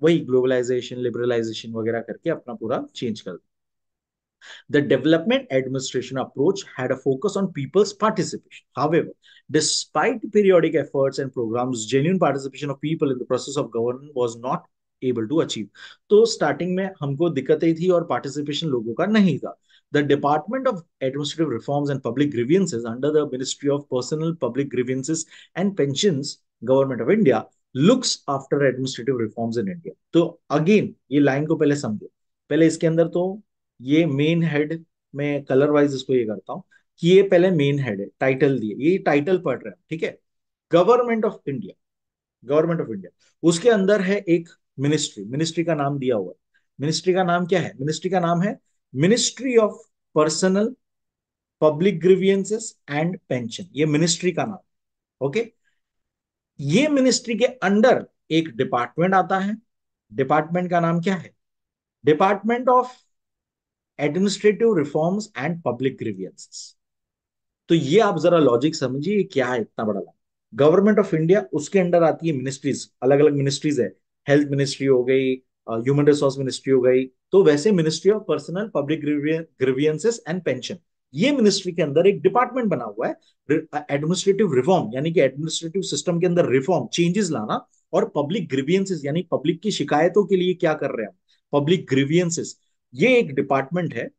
वही globalization liberalization वगैरह करके अपना पूरा change कर दिया the development administration approach had a focus on people's participation however despite periodic efforts and programs genuine participation of people in the process of governance was not able to achieve तो starting में हमको दिक्कत ही थी और participation लोगों का नहीं था the department of administrative reforms and public grievances under the ministry of personnel public grievances and pension government of India looks after administrative reforms in India तो अगेन ये लाइन को पहले समझो पहले इसके अंदर तो ये मेन हेड मैं कलर वाइज इसको ये करता हूँ कि ये पहले मेन हेड है टाइटल दिए ये टाइटल पढ़ रहे हैं ठीक है government of India government of India उसके अंदर है एक मिनिस्ट्री मिनिस्ट्री का नाम दिया हुआ मिनिस्ट्री का नाम क्या है मिनिस्ट्री का नाम है ministry of personnel public grievances and pension ये मिनिस्ट्री का नाम ओके ये मिनिस्ट्री के अंडर एक डिपार्टमेंट आता है डिपार्टमेंट का नाम क्या है department of administrative reforms and public grievances तो ये आप जरा लॉजिक समझिए क्या है इतना बड़ा गवर्नमेंट ऑफ इंडिया उसके अंडर आती है मिनिस्ट्रीज अलग अलग मिनिस्ट्रीज है हेल्थ मिनिस्ट्री हो गई ह्यूमन रिसोर्स मिनिस्ट्री हो गई तो वैसे ministry of personnel public grievances and pension ये मिनिस्ट्री के अंदर एक डिपार्टमेंट बना हुआ है एडमिनिस्ट्रेटिव रिफॉर्म uh, यानी कि एडमिनिस्ट्रेटिव सिस्टम के अंदर रिफॉर्म चेंजेस लाना और पब्लिक ग्रीवियंसेस यानी पब्लिक की शिकायतों के लिए क्या कर रहे हैं पब्लिक ग्रीवियंसेस ये एक डिपार्टमेंट है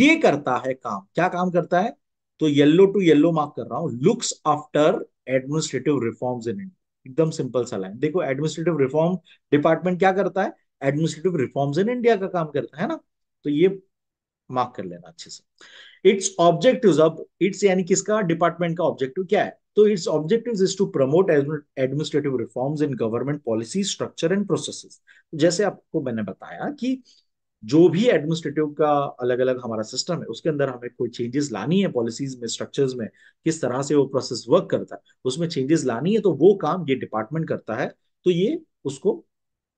ये करता है काम क्या काम करता है तो येल्लो टू येल्लो मार्क कर रहा हूं looks after administrative reforms in India एकदम सिंपल सा लाइन देखो एडमिनिस्ट्रेटिव रिफॉर्म डिपार्टमेंट क्या करता है एडमिनिस्ट्रेटिव रिफॉर्म्स इन इंडिया का काम करता है ना तो ये मार्क कर लेना अच्छे से इट्स ऑब्जेक्टिव अब इट्स यानी किसका डिपार्टमेंट का ऑब्जेक्टिव क्या है तो its objective is to promote administrative reforms in government policy structure and processes जैसे आपको मैंने बताया कि जो भी एडमिनिस्ट्रेटिव का अलग अलग हमारा सिस्टम है उसके अंदर हमें कोई चेंजेस लानी है पॉलिसीज में स्ट्रक्चर्स में किस तरह से वो प्रोसेस वर्क करता है उसमें चेंजेस लानी है तो वो काम ये डिपार्टमेंट करता है तो ये उसको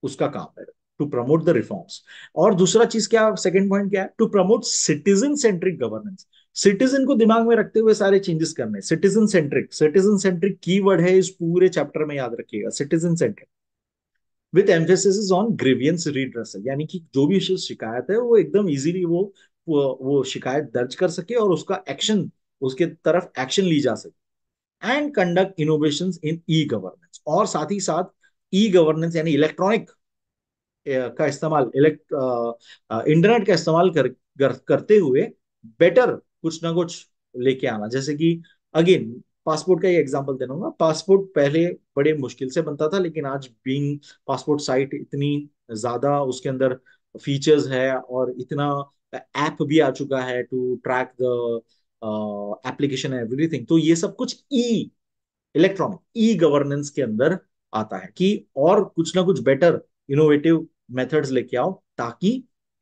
उसका काम है टू प्रमोट द रिफॉर्म्स और दूसरा चीज क्या सेकेंड पॉइंट क्या है to promote citizen centric governance citizen को दिमाग में रखते हुए सारे चेंजेस करने सिटीजन सेंट्रिक सिटीजन सेंट्रिक की है इस पूरे चैप्टर में याद रखिएगा citizen centric with emphasis on grievance redressal यानी कि जो भी शिकायत है वो एकदम इजीली वो वो शिकायत दर्ज कर सके और उसका एक्शन उसके तरफ एक्शन ली जा सके and conduct innovation in e governance और साथ ही साथ ई गवर्नेंस यानी इलेक्ट्रॉनिक का इस्तेमाल इलेक्ट इंटरनेट का इस्तेमाल कर, कर करते हुए बेटर कुछ ना कुछ लेके आना जैसे कि अगेन पासपोर्ट का ही एग्जाम्पल दे रहा पासपोर्ट पहले बड़े मुश्किल से बनता था लेकिन आज बींग पासपोर्ट साइट इतनी ज्यादा उसके अंदर फीचर्स है और इतना ऐप भी आ चुका है to track the application everything तो ये सब कुछ ई इलेक्ट्रॉनिक ई गवर्नेंस के अंदर आता है कि और कुछ ना कुछ बेटर इनोवेटिव मेथड्स लेके आओ ताकि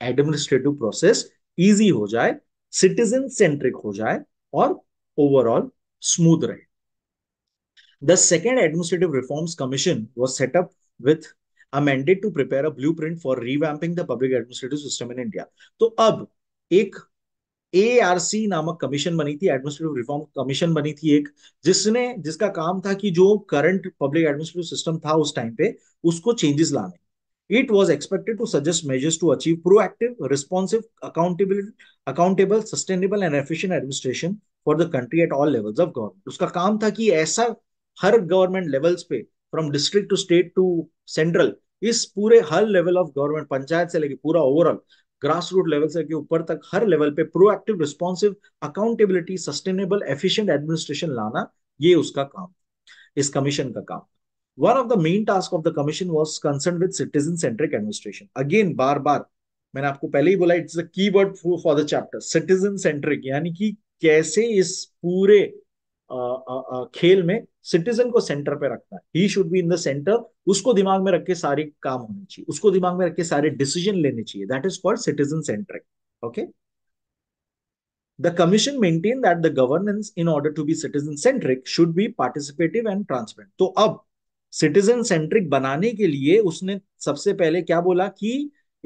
एडमिनिस्ट्रेटिव प्रोसेस इजी हो जाए सिटीजन सेंट्रिक हो जाए और ओवरऑल स्मूथ रहे the second administrative Reforms commission was set up with amended to prepare a blueprint for revamping the public administrative system in India तो अब एक एआरसी नामक कमीशन बनी थी एडमिनिस्ट्रेटिव रिफॉर्म कमीशन बनी थी एक जिसने जिसका काम था कि जो करंट पब्लिक एडमिनिस्ट्रेटिव सिस्टम था उस टाइम पे उसको चेंजेस लाने it was expected to suggest measures to achieve proactive responsive accountable accountable sustainable and efficient administration for the country at all levels of government उसका काम था कि ऐसा हर गवर्नमेंट लेवल्स पे from district to state to central इस पूरे हर लेवल ऑफ गवर्नमेंट पंचायत से लेके पूरा ओवरऑल ग्रास रूट लेवल से के ऊपर तक हर लेवल पे proactive responsive accountability sustainable efficient administration लाना ये उसका काम इस कमीशन का काम one of the main task of the commission was concern with citizen centric administration again बार बार मैंने आपको पहले ही बोला इट्स अ की word for the chapter citizen centric यानी कि कैसे इस पूरे आ, आ, आ, खेल में सिटीजन को सेंटर पे रखना है he should be in the centre उसको दिमाग में रख के सारे काम होने चाहिए उसको दिमाग में रख के सारे डिसीजन लेने चाहिए that is called citizen centric okay The commission maintained that the governance, in order to be citizen-centric, should be participative and transparent. तो अब citizen-centric बनाने के लिए उसने सबसे पहले क्या बोला कि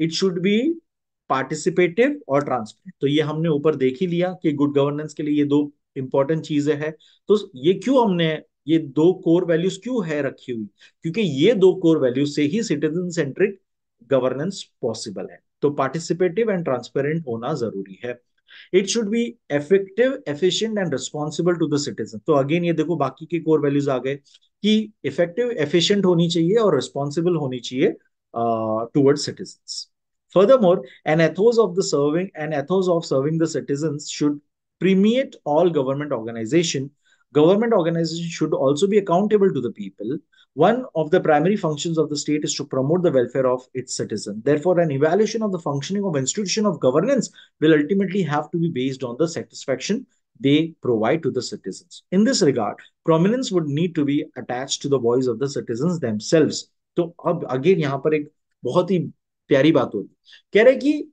it should be पार्टिसिपेटिव और ट्रांसपेरेंट तो ये हमने ऊपर देख ही लिया कि गुड गवर्नेंस के लिए ये दो इंपॉर्टेंट चीजें हैं तो ये क्यों हमने ये दो कोर वैल्यूज क्यों है रखी हुई क्योंकि ये दो कोर वैल्यूज से ही सिटीजन सेंट्रिक गवर्नेंस पॉसिबल है तो पार्टिसिपेटिव एंड ट्रांसपेरेंट होना जरूरी है it should be effective efficient and responsible to the citizen तो अगेन ये देखो बाकी के कोर वैल्यूज आ गए कि इफेक्टिव एफिशिएंट होनी चाहिए और रिस्पॉन्सिबल होनी चाहिए toward citizen Furthermore, an ethos of the serving an ethos of serving the citizens should permeate all government organization. Government organization should also be accountable to the people. One of the primary functions of the state is to promote the welfare of its citizens. Therefore, an evaluation of the functioning of institution of governance will ultimately have to be based on the satisfaction they provide to the citizens. In this regard, prominence would need to be attached to the voice of the citizens themselves. So, अब again यहाँ पर एक बहुत ही प्यारी बात होगी कह रहे कि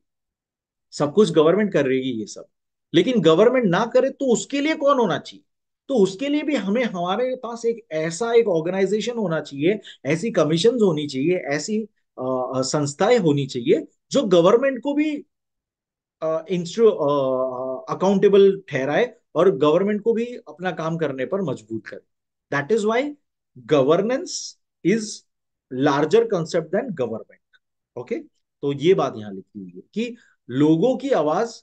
सब कुछ गवर्नमेंट कर रही है ये सब लेकिन गवर्नमेंट ना करे तो उसके लिए कौन होना चाहिए तो उसके लिए भी हमें हमारे पास एक ऐसा एक ऑर्गेनाइजेशन होना चाहिए ऐसी कमीशन होनी चाहिए ऐसी संस्थाएं होनी चाहिए जो गवर्नमेंट को भी अकाउंटेबल ठहराए और गवर्नमेंट को भी अपना काम करने पर मजबूत करे that is why governance is larger concept than government okay तो ये बात यहाँ लिखी हुई है कि लोगों की आवाज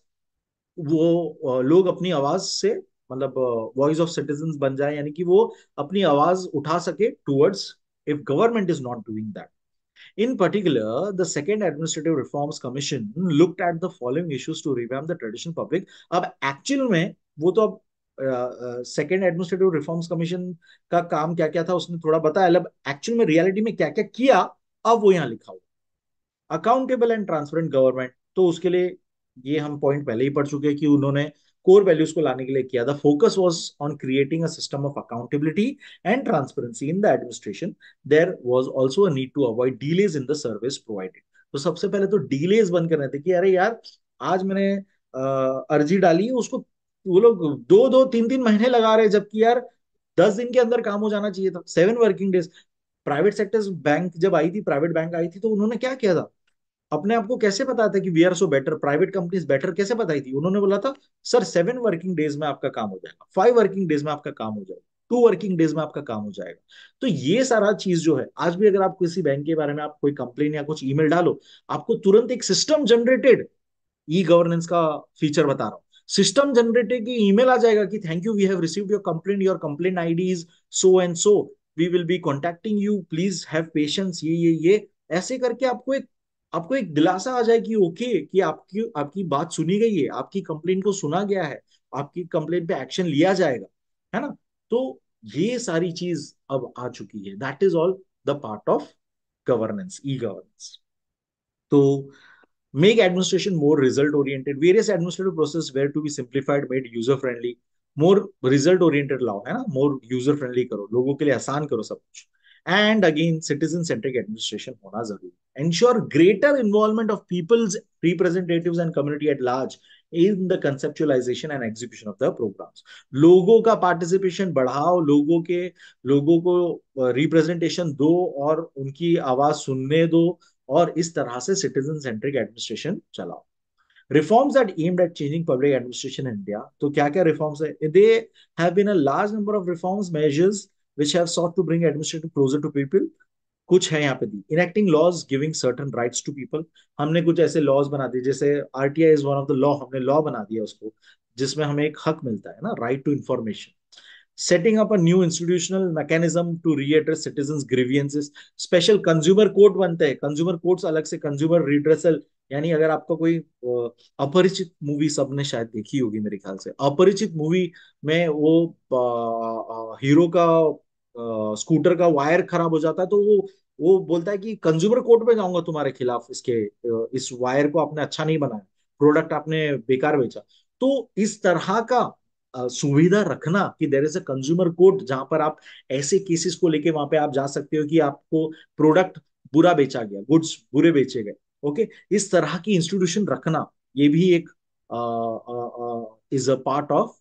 वो लोग अपनी आवाज से मतलब वॉइस ऑफ सिटीजन बन जाए यानी कि वो अपनी आवाज उठा सके towards if government is not doing that in particular the second administrative reforms commission looked at the following issues to revamp the traditional public अब एक्चुअल में वो तो अब सेकेंड एडमिनिस्ट्रेटिव रिफॉर्म्स कमीशन का काम क्या क्या था उसने थोड़ा बताया अब एक्चुअल में रियलिटी में क्या क्या किया अब वो यहाँ लिखा हुआ अकाउंटेबल एंड ट्रांसपेरेंट गवर्नमेंट तो उसके लिए ये हम पॉइंट पहले ही पढ़ चुके हैं कि उन्होंने कोर वैल्यूज को लाने के लिए किया the focus was on creating a system of accountability and transparency in the administration there was also need to avoid delays in the service provided तो सबसे पहले तो डीलेज बंद करने थे कि अरे यार आज मैंने अर्जी डाली उसको वो लोग दो दो तीन तीन महीने लगा रहे जबकि यार दस दिन के अंदर काम हो जाना चाहिए था seven working days private sector bank जब आई थी प्राइवेट बैंक आई थी तो उन्होंने क्या किया था अपने आप को कैसे बताया था कि we are so better private companies better कैसे बताई थी उन्होंने बोला था सर सेवन वर्किंग डेज में आपका काम हो जाएगा फाइव वर्किंग डेज में आपका काम हो जाएगा टू वर्किंग डेज में आपका काम हो जाएगा तो ये सारा चीज जो है आज भी अगर आप किसी बैंक के बारे में आप कोई कंप्लेन या कुछ ईमेल डालो आपको तुरंत एक सिस्टम जनरेटेड ई गवर्नेंस का फीचर बता रहा हूं सिस्टम जनरेटेड की ईमेल आ जाएगा कि thank you we have receive your complain your complain ID is so and so we will be contacting you please have patience ये ये ये ऐसे करके आपको एक आपको एक दिलासा आ जाए कि ओके कि आपकी आपकी बात सुनी गई है आपकी कंप्लेन को सुना गया है आपकी कंप्लेन पे एक्शन लिया जाएगा है ना तो ये सारी चीज अब आ चुकी है that is all the part of governance e governance तो make administration more result oriented various administrative process were to be simplified made user friendly more result oriented लाओ है ना मोर यूजर फ्रेंडली करो लोगों के लिए आसान करो सब कुछ and again citizen centric administration होना जरूरी ensure greater involvement of people's representative and community at large in the conceptualisation and execution of the programme लोगों का पार्टिसिपेशन बढ़ाओ लोगों के लोगों को रिप्रेजेंटेशन दो और उनकी आवाज सुनने दो और इस तरह से सिटीजन सेंट्रिक एडमिनिस्ट्रेशन चलाओ reforms that aimed at changing public administration India तो क्या क्या रिफॉर्म्स है they have been a large number of reforms measures which have sought to bring administration closer to people कुछ है यहाँ पे the enacting laws giving certain rights to people हमने कुछ ऐसे लॉज बना दिए जैसे RTI is one of the law हमने लॉ बना दिया उसको जिसमें हमें एक हक मिलता है ना right to information setting up a new institutional mechanism to readdress citizens grievances special consumer court बनते हैं consumer courts अलग से consumer redressal यानी अगर आपको कोई अपरिचित मूवी सबने शायद देखी होगी मेरे ख्याल से अपरिचित मूवी में वो हीरो का आ, स्कूटर का वायर खराब हो जाता है तो वो वो बोलता है कि कंज्यूमर कोर्ट में जाऊंगा तुम्हारे खिलाफ इसके इस वायर को आपने अच्छा नहीं बनाया प्रोडक्ट आपने बेकार बेचा तो इस तरह का सुविधा रखना कि there is a consumer court जहां पर आप ऐसे केसेस को लेके वहां पे आप जा सकते हो कि आपको प्रोडक्ट बुरा बेचा गया गुड्स बुरे बेचे गए ओके इस तरह की इंस्टीट्यूशन रखना ये भी एक is a part of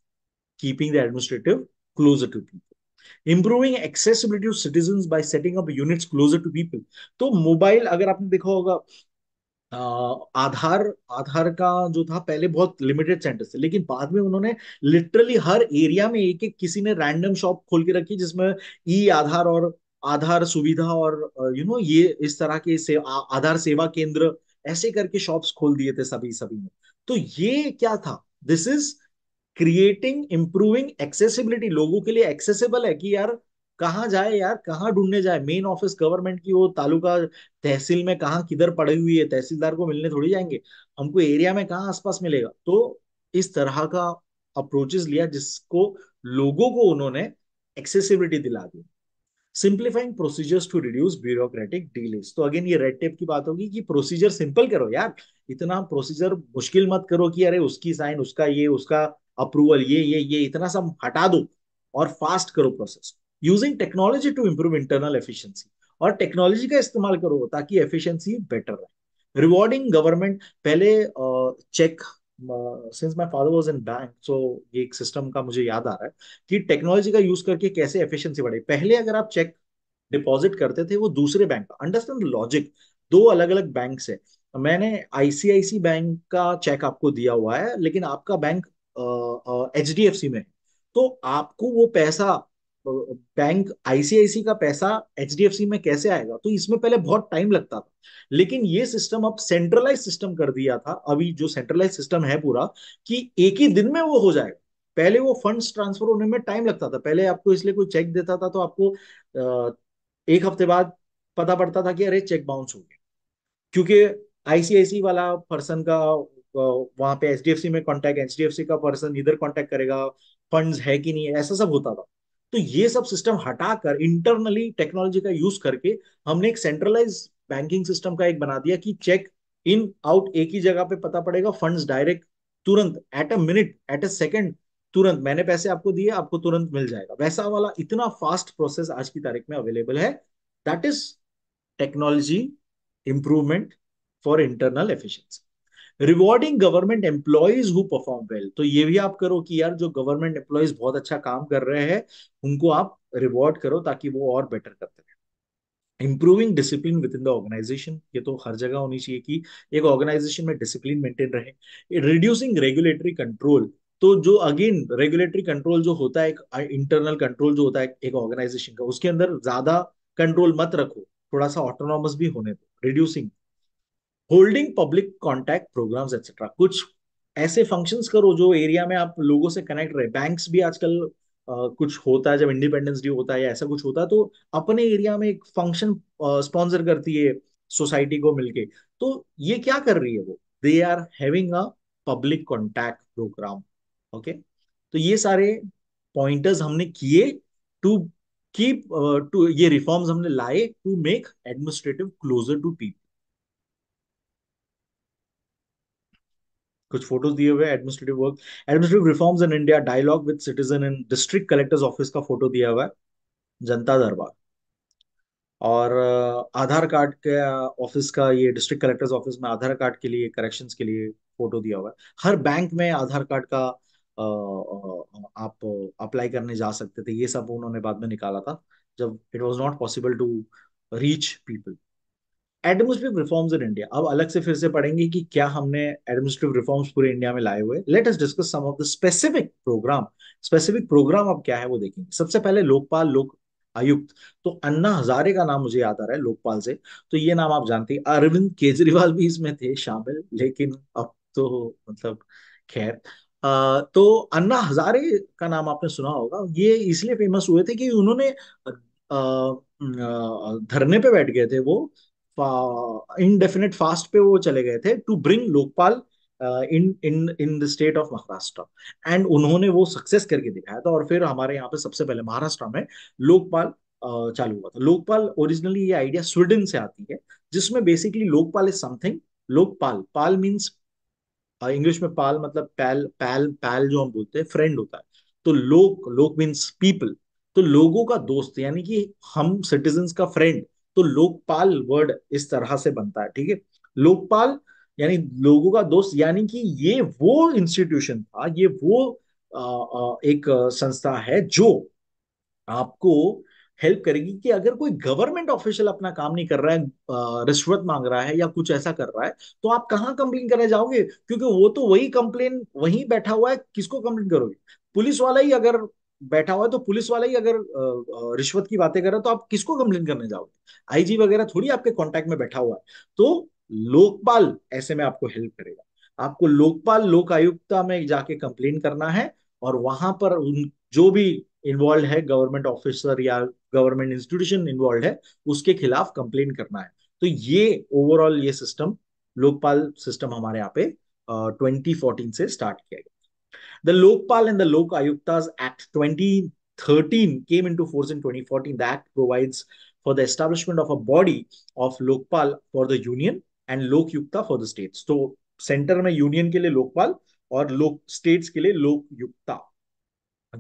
keeping the administrative closer to people improving accessibility to citizen by setting up units closer to people तो मोबाइल अगर आपने देखा होगा आधार आधार का जो था पहले बहुत लिमिटेड सेंटर थे लेकिन बाद में उन्होंने लिटरली हर एरिया में एक एक किसी ने रैंडम शॉप खोल के रखी जिसमें ई आधार और आधार सुविधा और यू नो ये इस तरह के से, आ, आधार सेवा केंद्र ऐसे करके शॉप्स खोल दिए थे सभी सभी ने तो ये क्या था this is creating improving accessibility लोगों के लिए एक्सेसिबल है कि यार कहाँ जाए यार कहाँ ढूंढने जाए मेन ऑफिस गवर्नमेंट की वो तालुका तहसील में कहाँ किधर पड़ी हुई है तहसीलदार को मिलने थोड़ी जाएंगे हमको एरिया में कहाँ आसपास मिलेगा तो इस तरह का अप्रोचेस लिया जिसको लोगों को उन्होंने एक्सेसिबिलिटी दिला दी simplifying procedures to reduce bureaucratic delays तो अगेन ये रेड टेप की बात होगी कि प्रोसीजर सिंपल करो यार इतना प्रोसीजर मुश्किल मत करो कि अरे उसकी साइन उसका ये उसका अप्रूवल ये ये ये इतना सब हटा दो और फास्ट करो process using technology to improve internal efficiency और टेक्नोलॉजी का इस्तेमाल करो ताकि एफिशियंसी बेटर रहे रिवॉर्डिंग गवर्नमेंट पहले check since my father was in bank so ये एक सिस्टम का मुझे याद आ रहा है कि टेक्नोलॉजी का यूज करके कैसे एफिशिएंसी बढ़े पहले अगर आप चेक डिपॉजिट करते थे वो दूसरे बैंक का अंडरस्टैंड लॉजिक दो अलग अलग बैंक है मैंने आईसीआईसी बैंक का चेक आपको दिया हुआ है लेकिन आपका bank H D F C में है तो आपको वो पैसा बैंक आईसीआईसी का पैसा एच में कैसे आएगा तो इसमें पहले बहुत टाइम लगता था लेकिन ये सिस्टम अब सेंट्रलाइज सिस्टम कर दिया था अभी जो सेंट्रलाइज सिस्टम है पूरा कि एक ही दिन में वो हो जाएगा पहले वो फंड्स ट्रांसफर होने में टाइम लगता था पहले आपको इसलिए कोई चेक देता था तो आपको एक हफ्ते बाद पता पड़ता था कि अरे चेक बाउंस हो गया क्योंकि आईसीआईसी वाला पर्सन का वहां पे एच में कांटेक्ट एच का पर्सन इधर कांटेक्ट करेगा फंड्स है कि नहीं ऐसा सब होता था तो ये सब सिस्टम हटाकर इंटरनली टेक्नोलॉजी का यूज करके हमने एक सेंट्रलाइज बैंकिंग सिस्टम का एक बना दिया कि चेक इन आउट एक ही जगह पे पता पड़ेगा फंड्स डायरेक्ट तुरंत at a minute at a second तुरंत मैंने पैसे आपको दिए आपको तुरंत मिल जाएगा वैसा वाला इतना फास्ट प्रोसेस आज की तारीख में अवेलेबल है that is technology improvement for internal efficiency rewarding government employees who perform well तो ये भी आप करो कि यार जो गवर्नमेंट एम्प्लॉयज बहुत अच्छा काम कर रहे हैं उनको आप रिवॉर्ड करो ताकि वो और बेटर करते रहे improving discipline within the organisation ये तो हर जगह होनी चाहिए कि एक ऑर्गेनाइजेशन में डिसिप्लिन मेंटेन रहे रिड्यूसिंग रेगुलेटरी कंट्रोल तो जो अगेन रेगुलेटरी कंट्रोल जो होता है एक इंटरनल कंट्रोल जो होता है एक ऑर्गेनाइजेशन का उसके अंदर ज्यादा कंट्रोल मत रखो थोड़ा सा ऑटोनॉमस भी होने दो reducing holding public contact programme etcetera कुछ ऐसे फंक्शंस करो जो एरिया में आप लोगों से कनेक्ट रहे बैंक्स भी आजकल Uh, कुछ होता है जब इंडिपेंडेंस डे होता है या ऐसा कुछ होता है तो अपने एरिया में एक फंक्शन स्पॉन्सर uh, करती है सोसाइटी को मिलके तो ये क्या कर रही है वो they are having a public contact programme okay तो ये सारे पॉइंटर्स हमने किए टू कीप टू ये रिफॉर्म्स हमने लाए to make administrative closer to people कुछ फोटोज दिए हुए administrative work administrative reforms in India dialogue with citizen in district collectors office का फोटो दिया हुआ है जनता दरबार और uh, आधार कार्ड के ऑफिस uh, का ये डिस्ट्रिक्ट कलेक्टर्स ऑफिस में आधार कार्ड के लिए करेक्शन के लिए फोटो दिया हुआ है हर बैंक में आधार कार्ड का uh, आप अप्लाई करने जा सकते थे ये सब उन्होंने बाद में निकाला था जब it was not possible to reach people administrative reforms in India अब अलग से फिर से पढ़ेंगे कि क्या हमने एडमिनिस्ट्रेटिव रिफॉर्म्स पूरे इंडिया में लाए हुए let us discuss some of the specific programme specific programme अब क्या है वो देखेंगे सबसे पहले लोकपाल लोक आयुक्त तो अन्ना हजारे का नाम मुझे याद आ रहा है लोकपाल से तो ये नाम आप जानते हैं अरविंद केजरीवाल भी इसमें थे शामिल लेकिन अब तो मतलब खैर तो अन्ना हजारे का नाम आपने सुना होगा ये इसलिए फेमस हुए थे कि उन्होंने धरने पे बैठ गए थे वो इनडेफिनेट फास्ट पे वो चले गए थे to bring Lokpal in in in the state of Maharashtra and उन्होंने वो सक्सेस करके दिखाया था और फिर हमारे यहाँ पे सबसे पहले महाराष्ट्र में लोकपाल चालू हुआ था लोकपाल ओरिजिनली ये आइडिया स्वीडन से आती है जिसमें basically Lokpal is something Lokpal पाल मीन्स इंग्लिश में पाल मतलब पैल पैल पैल जो हम बोलते हैं फ्रेंड होता है तो लोक लोक मीन्स पीपल तो लोगों का दोस्त यानी कि हम सिटीजन का फ्रेंड तो लोकपाल वर्ड इस तरह से बनता है ठीक है लोकपाल यानी लोगों का दोस्त यानी कि ये वो इंस्टीट्यूशन था ये वो आ, आ, एक संस्था है जो आपको हेल्प करेगी कि अगर कोई गवर्नमेंट ऑफिशियल अपना काम नहीं कर रहा है रिश्वत मांग रहा है या कुछ ऐसा कर रहा है तो आप कहाँ कंप्लेन करने जाओगे क्योंकि वो तो वही कंप्लेन वहीं बैठा हुआ है किसको कंप्लेन करोगे पुलिस वाला ही अगर बैठा हुआ है तो पुलिस वाला ही अगर रिश्वत की बातें कर रहा तो आप किसको कंप्लेन करने जाओगे आईजी वगैरह थोड़ी आपके कॉन्टेक्ट में बैठा हुआ है तो लोकपाल ऐसे में आपको हेल्प करेगा आपको लोकपाल लोक आयुक्ता में जाके कंप्लेन करना है और वहां पर उन जो भी इन्वॉल्व है गवर्नमेंट ऑफिसर या गवर्नमेंट इंस्टीट्यूशन इन्वॉल्व है उसके खिलाफ कंप्लेन करना है तो ये ओवरऑल ये सिस्टम लोकपाल सिस्टम हमारे यहाँ पे ट्वेंटी से स्टार्ट किया गया The Lokpal and the Lok Ayuktas Act 2013 came into force in 2014. The act provides for the establishment of a body of Lokpal for the union and लोक for the states तो centre में union के लिए लोकपाल और लोक states के लिए लोक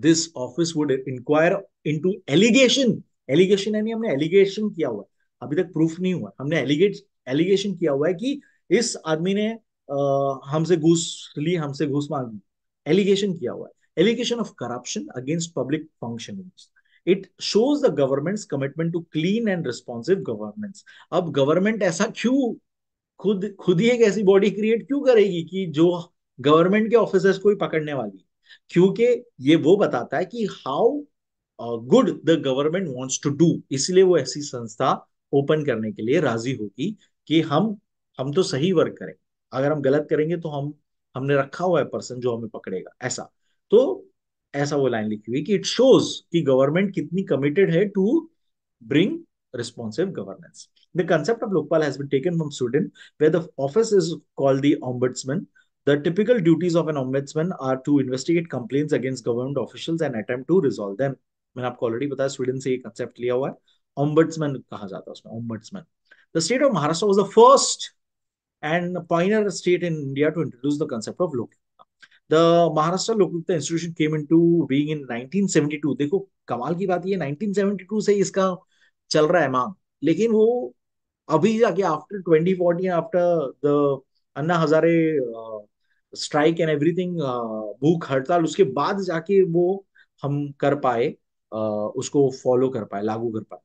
this office would inquire into allegation allegation यानी हमने एलिगेशन किया हुआ अभी तक प्रूफ नहीं हुआ हमने एलिगेट एलिगेशन किया हुआ है कि इस आदमी ने आ, हमसे घूस ली हमसे घूस मांगी एलिगेशन किया हुआ है allegation of corruption against public function it shows the government's commitment to clean and responsive governance अब गवर्नमेंट ऐसा क्यों खुद खुद ही एक ऐसी बॉडी क्रिएट क्यों करेगी कि जो गवर्नमेंट के ऑफिसर्स को ही पकड़ने वाली है क्योंकि ये वो बताता है कि how good the government wants to do इसलिए वो ऐसी संस्था ओपन करने के लिए राजी होगी कि हम हम तो सही वर्क करें अगर हम गलत करेंगे तो हम हमने रखा हुआ है पर्सन जो हमें पकड़ेगा ऐसा तो ऐसा वो लाइन लिखी हुई कि इट शोज कि गवर्नमेंट कितनी कमिटेड है to bring responsive governance the concept of Lokpal has been taken from Sweden where the office is called the ombudsman The typical duties of an ombudsman are to investigate complaints against government officials and attempt to resolve them. मैंने आपको already बताया Sweden से ये concept लिया हुआ है ombudsman कहा जाता है उसमें ombudsman. The state of Maharashtra was the first and a pioneer state in India to introduce the concept of Lokayukta. The Maharashtra Lokayukta Institution came into being in 1972. देखो कमाल की बात ये 1972 से इसका चल रहा है मांग लेकिन वो अभी जाके after 2040 after the Anna Hazare strike and everything भूख हड़ताल उसके बाद जाके वो हम कर पाए uh, उसको फॉलो कर पाए लागू कर पाए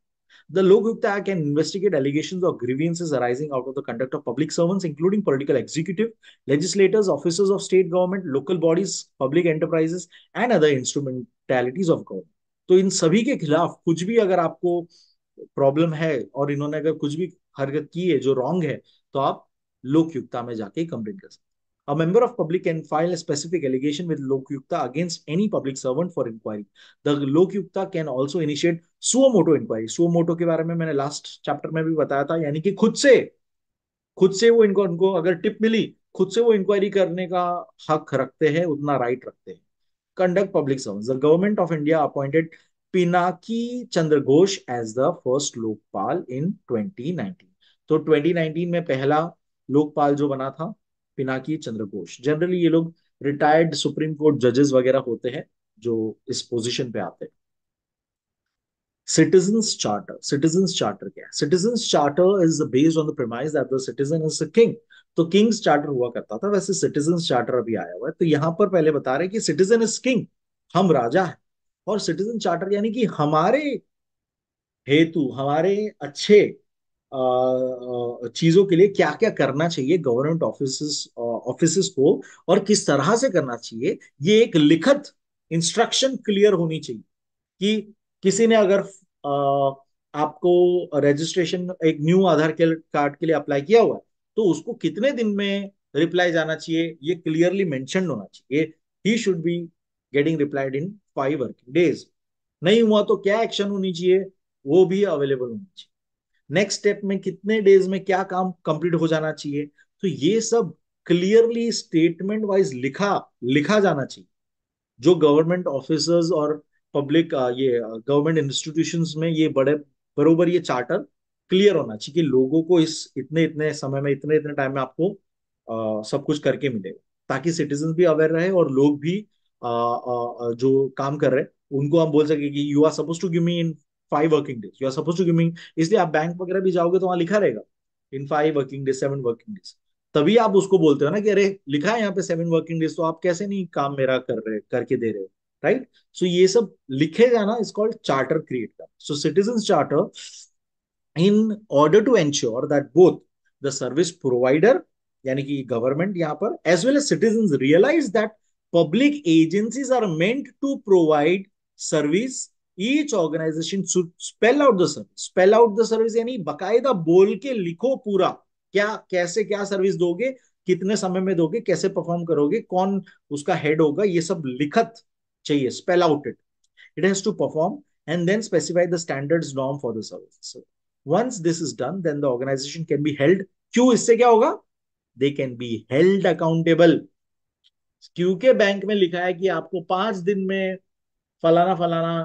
The Lok Yukta Act can investigate allegations or grievances arising out of the conduct of public servants, including political executive, legislators, officers of state government, local bodies, public enterprises, and other instrumentalities of government. तो इन सभी के खिलाफ कुछ भी अगर आपको problem है और इन्होंने अगर कुछ भी हरकत की है जो रॉन्ग है तो आप लोकयुक्ता में जाके कंप्लेंट कर सकते हैं A member of public can file a specific allegation with Lokyukta against any public servant for inquiry. The Lokyukta can also initiate suo moto inquiry. Suo moto के बारे में मैंने लास्ट चैप्टर में भी बताया था यानी कि खुद से खुद से वो इनको उनको अगर टिप मिली खुद से वो इंक्वायरी करने का हक रखते हैं उतना राइट रखते हैं conduct public service the government of India appointed Pinaki Chandra Ghosh as the first Lokpal in 2019 तो 2019 में पहला लोकपाल जो बना था पिनाकी चंद्र घोष जनरली ये लोग रिटायर्ड सुप्रीम कोर्ट जजेस वगैरह होते हैं जो इस पोजिशन पे आते हैं सिटीजन चार्टर सिटीजन चार्टर क्या है citizen charter is based on the promise that the is a king तो किंग्स चार्टर हुआ करता था वैसे सिटीजन चार्टर अभी आया हुआ है तो यहां पर पहले बता रहे हैं कि सिटीजन इज किंग हम राजा है और सिटीजन चार्टर यानी कि हमारे हेतु हमारे अच्छे चीज़ों के लिए क्या क्या करना चाहिए गवर्नमेंट ऑफिस ऑफिस को और किस तरह से करना चाहिए ये एक लिखित इंस्ट्रक्शन क्लियर होनी चाहिए कि किसी ने अगर आ, आपको रजिस्ट्रेशन एक न्यू आधार के कार्ड के लिए अप्लाई किया हुआ है तो उसको कितने दिन में रिप्लाई जाना चाहिए ये क्लियरली मेंशन होना चाहिए he should be getting replied in five working days नहीं हुआ तो क्या एक्शन होनी चाहिए वो भी अवेलेबल होनी चाहिए नेक्स्ट स्टेप में कितने डेज में क्या काम कंप्लीट हो जाना चाहिए तो ये सब क्लियरली स्टेटमेंट वाइज लिखा लिखा जाना चाहिए जो गवर्नमेंट ऑफिसर्स और पब्लिक ये गवर्नमेंट इंस्टीट्यूशंस में ये बड़े बरोबर ये चार्टर क्लियर होना चाहिए कि लोगों को इस इतने इतने समय में इतने इतने टाइम में आपको आ, सब कुछ करके मिलेगा ताकि सिटीजन भी अवेयर रहे और लोग भी आ, आ, जो काम कर रहे हैं उनको हम बोल सके कि you are suppose to give me in five working days you are suppose to giving इसलिए आप बैंक वगैरह भी जाओगे तो वहां लिखा रहेगा in five working days seven working days तभी आप उसको बोलते हो ना कि अरे लिखा है यहाँ पे सेवन वर्किंग डेज तो आप कैसे नहीं काम मेरा कर रहे करके दे रहे हो राइट सो ये सब लिखे जाना इज कॉल्ड चार्टर क्रिएट कर so citizen charter in order to ensure that both the service provider यानी कि गवर्नमेंट यहाँ पर as well as citizen realise that public agencies are meant to provide service each organisation should spell out the service spell out the service यानी बकायदा बोल के लिखो पूरा क्या कैसे क्या सर्विस दोगे कितने समय में दोगे कैसे परफॉर्म करोगे कौन उसका हेड होगा ये सब लिखत चाहिए spell out it it has to perform and then specify the standards norm for the service once this is done then the organisation can be held क्यों इससे क्या होगा they can be held accountable क्योंकि bank में लिखा है कि आपको पांच दिन में फलाना फलाना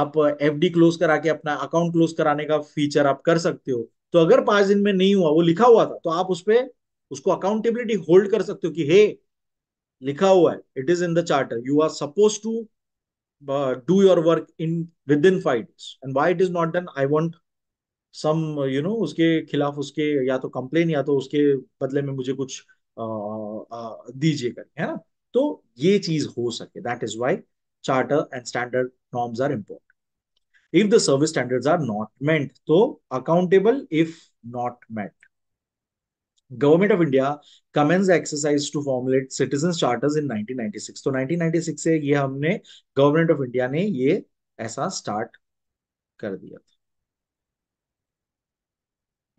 आप एफ क्लोज करा के अपना अकाउंट क्लोज कराने का फीचर आप कर सकते हो तो अगर पांच दिन में नहीं हुआ वो लिखा हुआ था तो आप उस पर उसको अकाउंटेबिलिटी होल्ड कर सकते हो कि हे लिखा हुआ है it is in the charter you are suppose to do your work in within five days and why it is not done I want some you know उसके खिलाफ उसके या तो कंप्लेन या तो उसके बदले में मुझे कुछ दीजिए कर है ना तो ये चीज हो सके that is why charter and standard norms are important if the service standards are not met so accountable if not met government of india commenced the exercise to formulate citizens charters in 1996 so 1996 se ye humne government of india ne ye aisa start kar diya था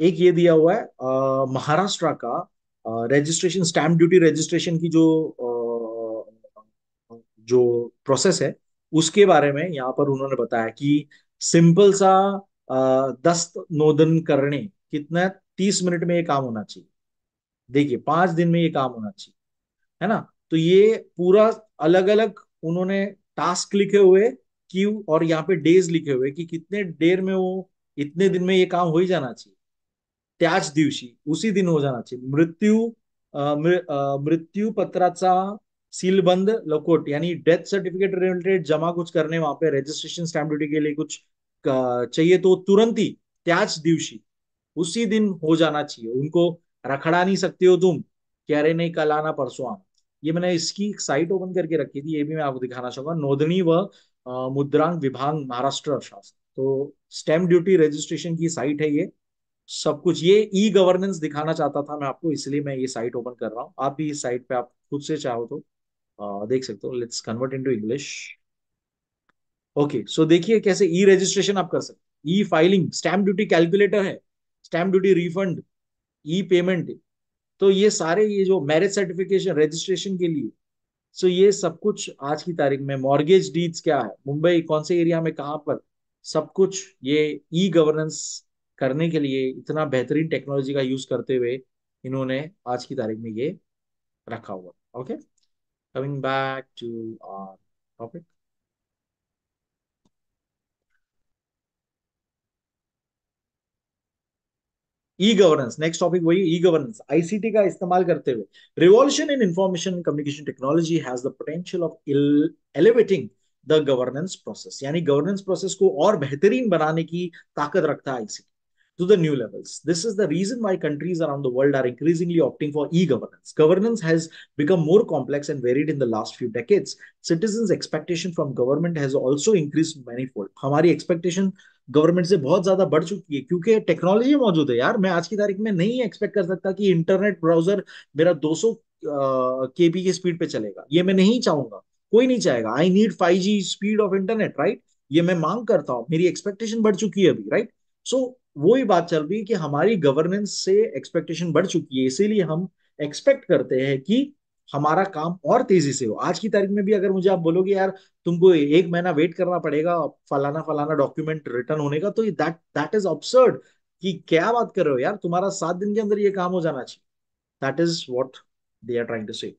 एक ये दिया हुआ है महाराष्ट्र का registration stamp duty registration की जो आ, जो प्रोसेस है उसके बारे में यहाँ पर उन्होंने बताया कि सिंपल सा दस्त नोदन करने कितना तीस मिनट में ये काम होना चाहिए देखिए पांच दिन में ये काम होना चाहिए है ना तो ये पूरा अलग अलग उन्होंने टास्क लिखे हुए क्यू और यहाँ पे डेज लिखे हुए कि कितने देर में वो इतने दिन में ये काम हो ही जाना चाहिए त्याज दिवसी उसी दिन हो जाना चाहिए मृत्यु मृत्यु पत्राचा सीलबंद लकोट यानी डेथ सर्टिफिकेट रिलेटेड जमा कुछ करने वहां पे रजिस्ट्रेशन स्टैंप ड्यूटी के लिए कुछ चाहिए तो तुरंत ही त्याच दिवसी उसी दिन हो जाना चाहिए उनको रखड़ा नहीं सकते हो तुम कह अरे नहीं कल आना परसों आना ये मैंने इसकी साइट ओपन करके रखी थी ये भी मैं आपको दिखाना चाहूंगा नोदनी व मुद्रांक विभाग महाराष्ट्र शासन तो स्टैम्प ड्यूटी रजिस्ट्रेशन की साइट है ये सब कुछ ये ई गवर्नेंस दिखाना चाहता था मैं आपको इसलिए मैं ये साइट ओपन कर रहा हूँ आप भी इस साइट पे आप खुद से चाहो तो हाँ, देख सकते हो let's convert into English okay so देखिए कैसे ई रजिस्ट्रेशन आप कर सकते e filing stamp duty calculator है stamp duty refund e payment तो ये सारे ये जो मैरिज सर्टिफिकेशन रजिस्ट्रेशन के लिए सो ये सब कुछ आज की तारीख में मॉर्गेज डीड्स क्या है मुंबई कौन से एरिया में कहाँ पर सब कुछ ये ई गवर्नेंस करने के लिए इतना बेहतरीन टेक्नोलॉजी का यूज करते हुए इन्होंने आज की तारीख में ये रखा हुआ okay okay? coming back to our topic. E governance next topic वही ई गवर्नेंस आईसीटी का इस्तेमाल करते हुए revolution in information communication technology has the potential of elevating the governance process यानी गवर्नेंस प्रोसेस को और बेहतरीन बनाने की ताकत रखता है ICT to the new levels. This is the reason why countries around the world are increasingly opting for e-governance. Governance has become more complex and varied in the last few decades. Citizens' expectation from government has also increased manifold. Our expectation government से बहुत ज्यादा बढ़ चुकी है क्योंकि technology मौजूद है यार मैं आज की तारीख में नहीं एक्सपेक्ट कर सकता कि इंटरनेट ब्राउजर मेरा 200 के बी की स्पीड पे चलेगा ये मैं नहीं चाहूंगा कोई नहीं चाहेगा I need five G speed of internet right ये मैं मांग करता हूँ मेरी एक्सपेक्टेशन बढ़ चुकी है अभी राइट सो so, वो ही बात चल रही है कि हमारी गवर्नेंस से एक्सपेक्टेशन बढ़ चुकी है इसीलिए हम एक्सपेक्ट करते हैं कि हमारा काम और तेजी से हो आज की तारीख में भी अगर मुझे आप बोलोगे यार तुमको एक महीना वेट करना पड़ेगा फलाना फलाना डॉक्यूमेंट रिटर्न होने का तो दैट दैट इज ऑब्सर्ड कि क्या बात कर रहे हो यार तुम्हारा सात दिन के अंदर ये काम हो जाना चाहिए that is what they are trying to say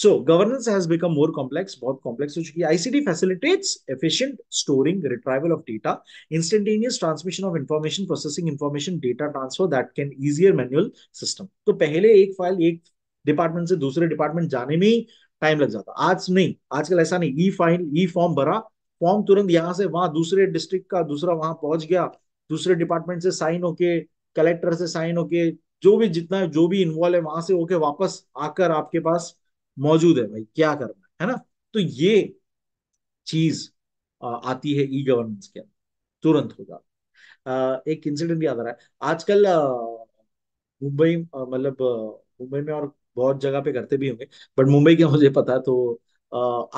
so governance has become more complex बहुत कॉम्प्लेक्स हो चुकी है ICT facilitates efficient storing retrieval of data instantaneous transmission of information processing information data transfer that can easier manual system तो पहले एक file एक department से दूसरे डिपार्टमेंट जाने में ही टाइम लग जाता आज नहीं आजकल ऐसा नहीं ई फाइल ई फॉर्म भरा फॉर्म तुरंत यहां से वहां दूसरे डिस्ट्रिक्ट का दूसरा वहां पहुंच गया दूसरे डिपार्टमेंट से साइन होके कलेक्टर से साइन होके जो भी जितना जो भी इन्वॉल्व है वहां से होके वापस आकर आपके पास मौजूद है भाई क्या करना है ना तो ये चीज आती है ई गवर्नेंस के अंदर तुरंत हो जाता एक इंसिडेंट याद आ रहा है आजकल मुंबई मतलब मुंबई में और बहुत जगह पे करते भी होंगे बट मुंबई के मुझे पता है तो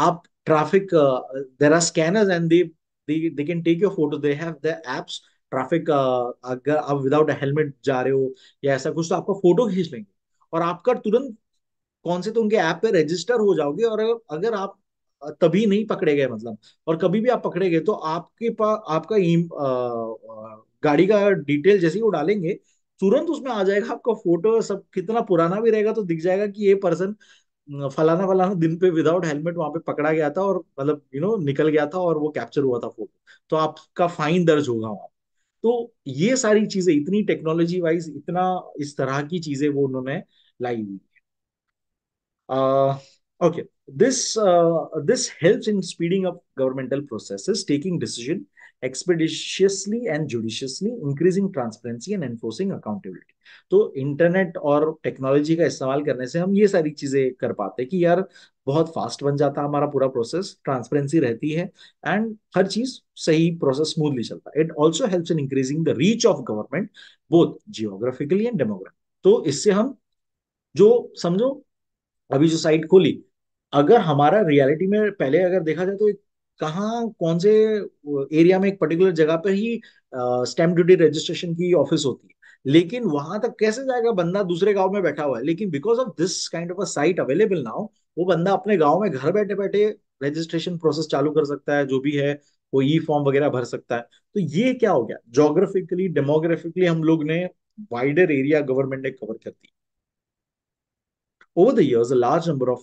आप traffic there are scanners and they they can take your photo they have the apps traffic अगर आप विदाउट हेलमेट जा रहे हो या ऐसा कुछ तो आपका फोटो खींच लेंगे और आपका तुरंत कौन से तो उनके ऐप पे रजिस्टर हो जाओगे और अगर आप तभी नहीं पकड़े गए मतलब और कभी भी आप पकड़े गए तो आपके पास आपका आ, e, गाड़ी का डिटेल जैसे ही वो डालेंगे तुरंत उसमें आ जाएगा आपका फोटो सब कितना पुराना भी रहेगा तो दिख जाएगा कि ये पर्सन फलाना फलाना दिन पे विदाउट हेलमेट वहां पे पकड़ा गया था और मतलब यू नो निकल गया था और वो कैप्चर हुआ था फोटो तो आपका फाइन दर्ज होगा वहां तो ये सारी चीजें इतनी टेक्नोलॉजी वाइज इतना इस तरह की चीजें वो उन्होंने लाई हुई Uh, okay this uh, this helps in speeding up governmental processes taking decision expeditiously and judiciously increasing transparency and enforcing accountability तो इंटरनेट और टेक्नोलॉजी का इस्तेमाल करने से हम ये सारी चीजें कर पाते हैं कि यार बहुत फास्ट बन जाता है हमारा पूरा प्रोसेस ट्रांसपेरेंसी रहती है एंड हर चीज सही प्रोसेस स्मूथली चलता है it also helps in increasing the reach of government both geographically and demographic तो इससे हम जो समझो अभी जो साइट खोली अगर हमारा रियलिटी में पहले अगर देखा जाए तो कहाँ कौन से एरिया में एक पर्टिकुलर जगह पर ही स्टैम्प ड्यूटी रजिस्ट्रेशन की ऑफिस होती है लेकिन वहां तक कैसे जाएगा बंदा दूसरे गांव में बैठा हुआ है लेकिन because of this kind of a site available now वो बंदा अपने गांव में घर बैठे बैठे रजिस्ट्रेशन प्रोसेस चालू कर सकता है जो भी है वो ई फॉर्म वगैरह भर सकता है तो ये क्या हो गया जोग्राफिकली डेमोग्राफिकली हम लोग ने वाइडर एरिया गवर्नमेंट ने कवर कर दी Over the years, a large number of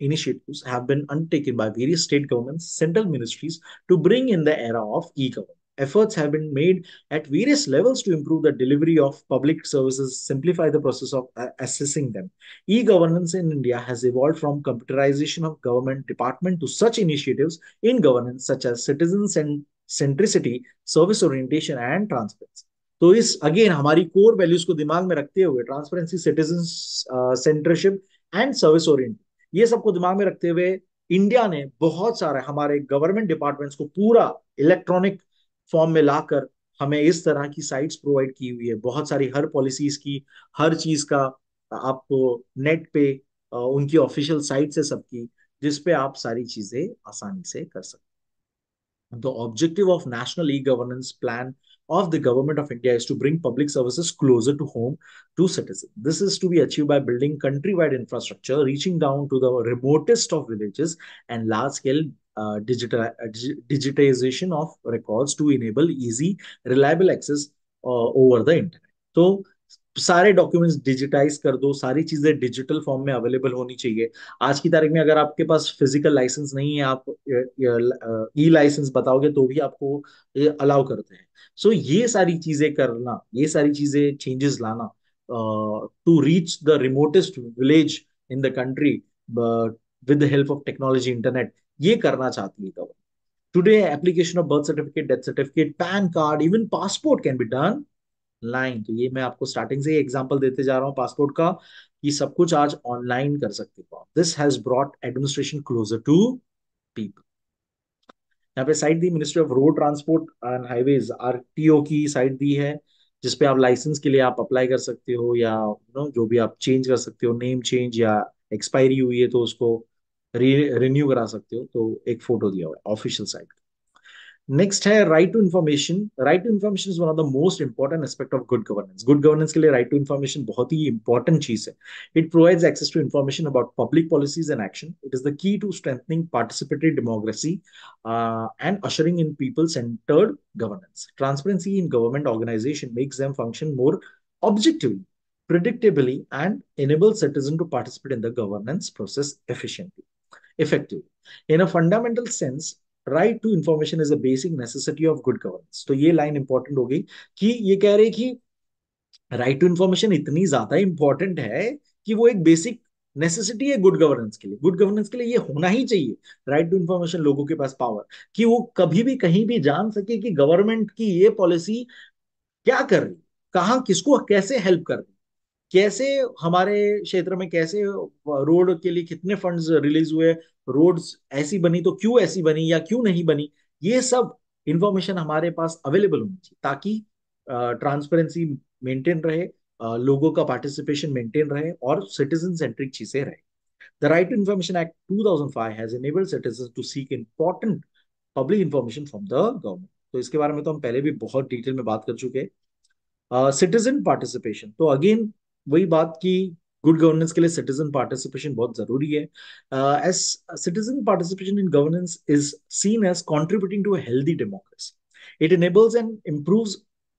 initiatives have been undertaken by various state governments, central ministries to bring in the era of e-government. Efforts have been made at various levels to improve the delivery of public services, simplify the process of uh, assessing them. E-governance in India has evolved from computerization of government department to such initiatives in governance such as citizen centricity, service orientation and transparency. तो इस again हमारी core values को दिमाग में रखते हुए transparency citizen centership and service oriented ये सबको दिमाग में रखते हुए इंडिया ने बहुत सारे हमारे गवर्नमेंट डिपार्टमेंट्स को पूरा इलेक्ट्रॉनिक फॉर्म में लाकर हमें इस तरह की साइट्स प्रोवाइड की हुई है बहुत सारी हर पॉलिसीज की हर चीज का आपको नेट पे उनकी ऑफिशियल साइट से सबकी जिसपे आप सारी चीजें आसानी से कर सकते हैं the objective of national e governance plan of the government of India is to bring public services closer to home to citizens. This is to be achieved by building countrywide infrastructure, reaching down to the remotest of villages and large-scale uh, digital, uh, digitization of records to enable easy, reliable access uh, over the internet. So सारे documents digitise कर दो सारी चीजें digital form में available होनी चाहिए आज की तारीख में अगर आपके पास फिजिकल लाइसेंस नहीं है आप ई लाइसेंस बताओगे तो भी आपको अलाउ करते हैं सो so, ये सारी चीजें करना ये सारी चीजें चेंजेस लाना to reach the remotest village in the country with the help of technology internet ये करना चाहती है government today application of birth certificate death certificate PAN card even passport can be done online तो ये मैं आपको starting से ही example देते जा रहा हूँ पासपोर्ट का ये सब कुछ आज ऑनलाइन कर सकते हो आप this has brought administration closer to people यहाँ पे site the ministry of road transport and highways RTO की साइट दी है जिसपे आप लाइसेंस के लिए आप अप्लाई कर सकते हो या नो जो भी आप चेंज कर सकते हो नेम चेंज या एक्सपायरी हुई है तो उसको रिन्यू करा सकते हो तो एक फोटो दिया हुआ है ऑफिशियल साइट Next है right to information. Right to information is one of the most important aspect of good governance. Good governance के लिए right to information बहुत ही important चीज It provides access to information about public policies and action. It is the key to strengthening participatory democracy uh, and ushering in people-centered governance. Transparency in government organization makes them function more objectively, predictably, and enable citizen to participate in the governance process efficiently, effectively. In a fundamental sense, right to information is a basic necessity of good governance तो ये line important हो गई कि ये कह रहे कि right to information इतनी ज्यादा इंपॉर्टेंट है कि वो एक बेसिक नेसेसिटी है गुड गवर्नेंस के लिए गुड गवर्नेंस के लिए ये होना ही चाहिए राइट टू इन्फॉर्मेशन लोगों के पास पावर कि वो कभी भी कहीं भी जान सके कि गवर्नमेंट की ये पॉलिसी क्या कर रही कहा किसको कैसे हेल्प कर रही कैसे हमारे क्षेत्र में कैसे रोड के लिए कितने फंड्स रिलीज हुए रोड्स ऐसी बनी तो क्यों ऐसी बनी या क्यों नहीं बनी ये सब इंफॉर्मेशन हमारे पास अवेलेबल होनी चाहिए ताकि ट्रांसपेरेंसी मेंटेन रहे लोगों का पार्टिसिपेशन मेंटेन रहे और सिटीजन सेंट्रिक चीजें रहे the right to information act 2005 thousand five है to seek important public information from the government तो इसके बारे में तो हम पहले भी बहुत डिटेल में बात कर चुके हैं सिटीजन पार्टिसिपेशन तो अगेन वही बात की गुड गवर्नेंस के लिए सिटीजन पार्टिसिपेशन बहुत जरूरी है as citizen participation in governance is seen as contributing to healthy democracy it enables and improve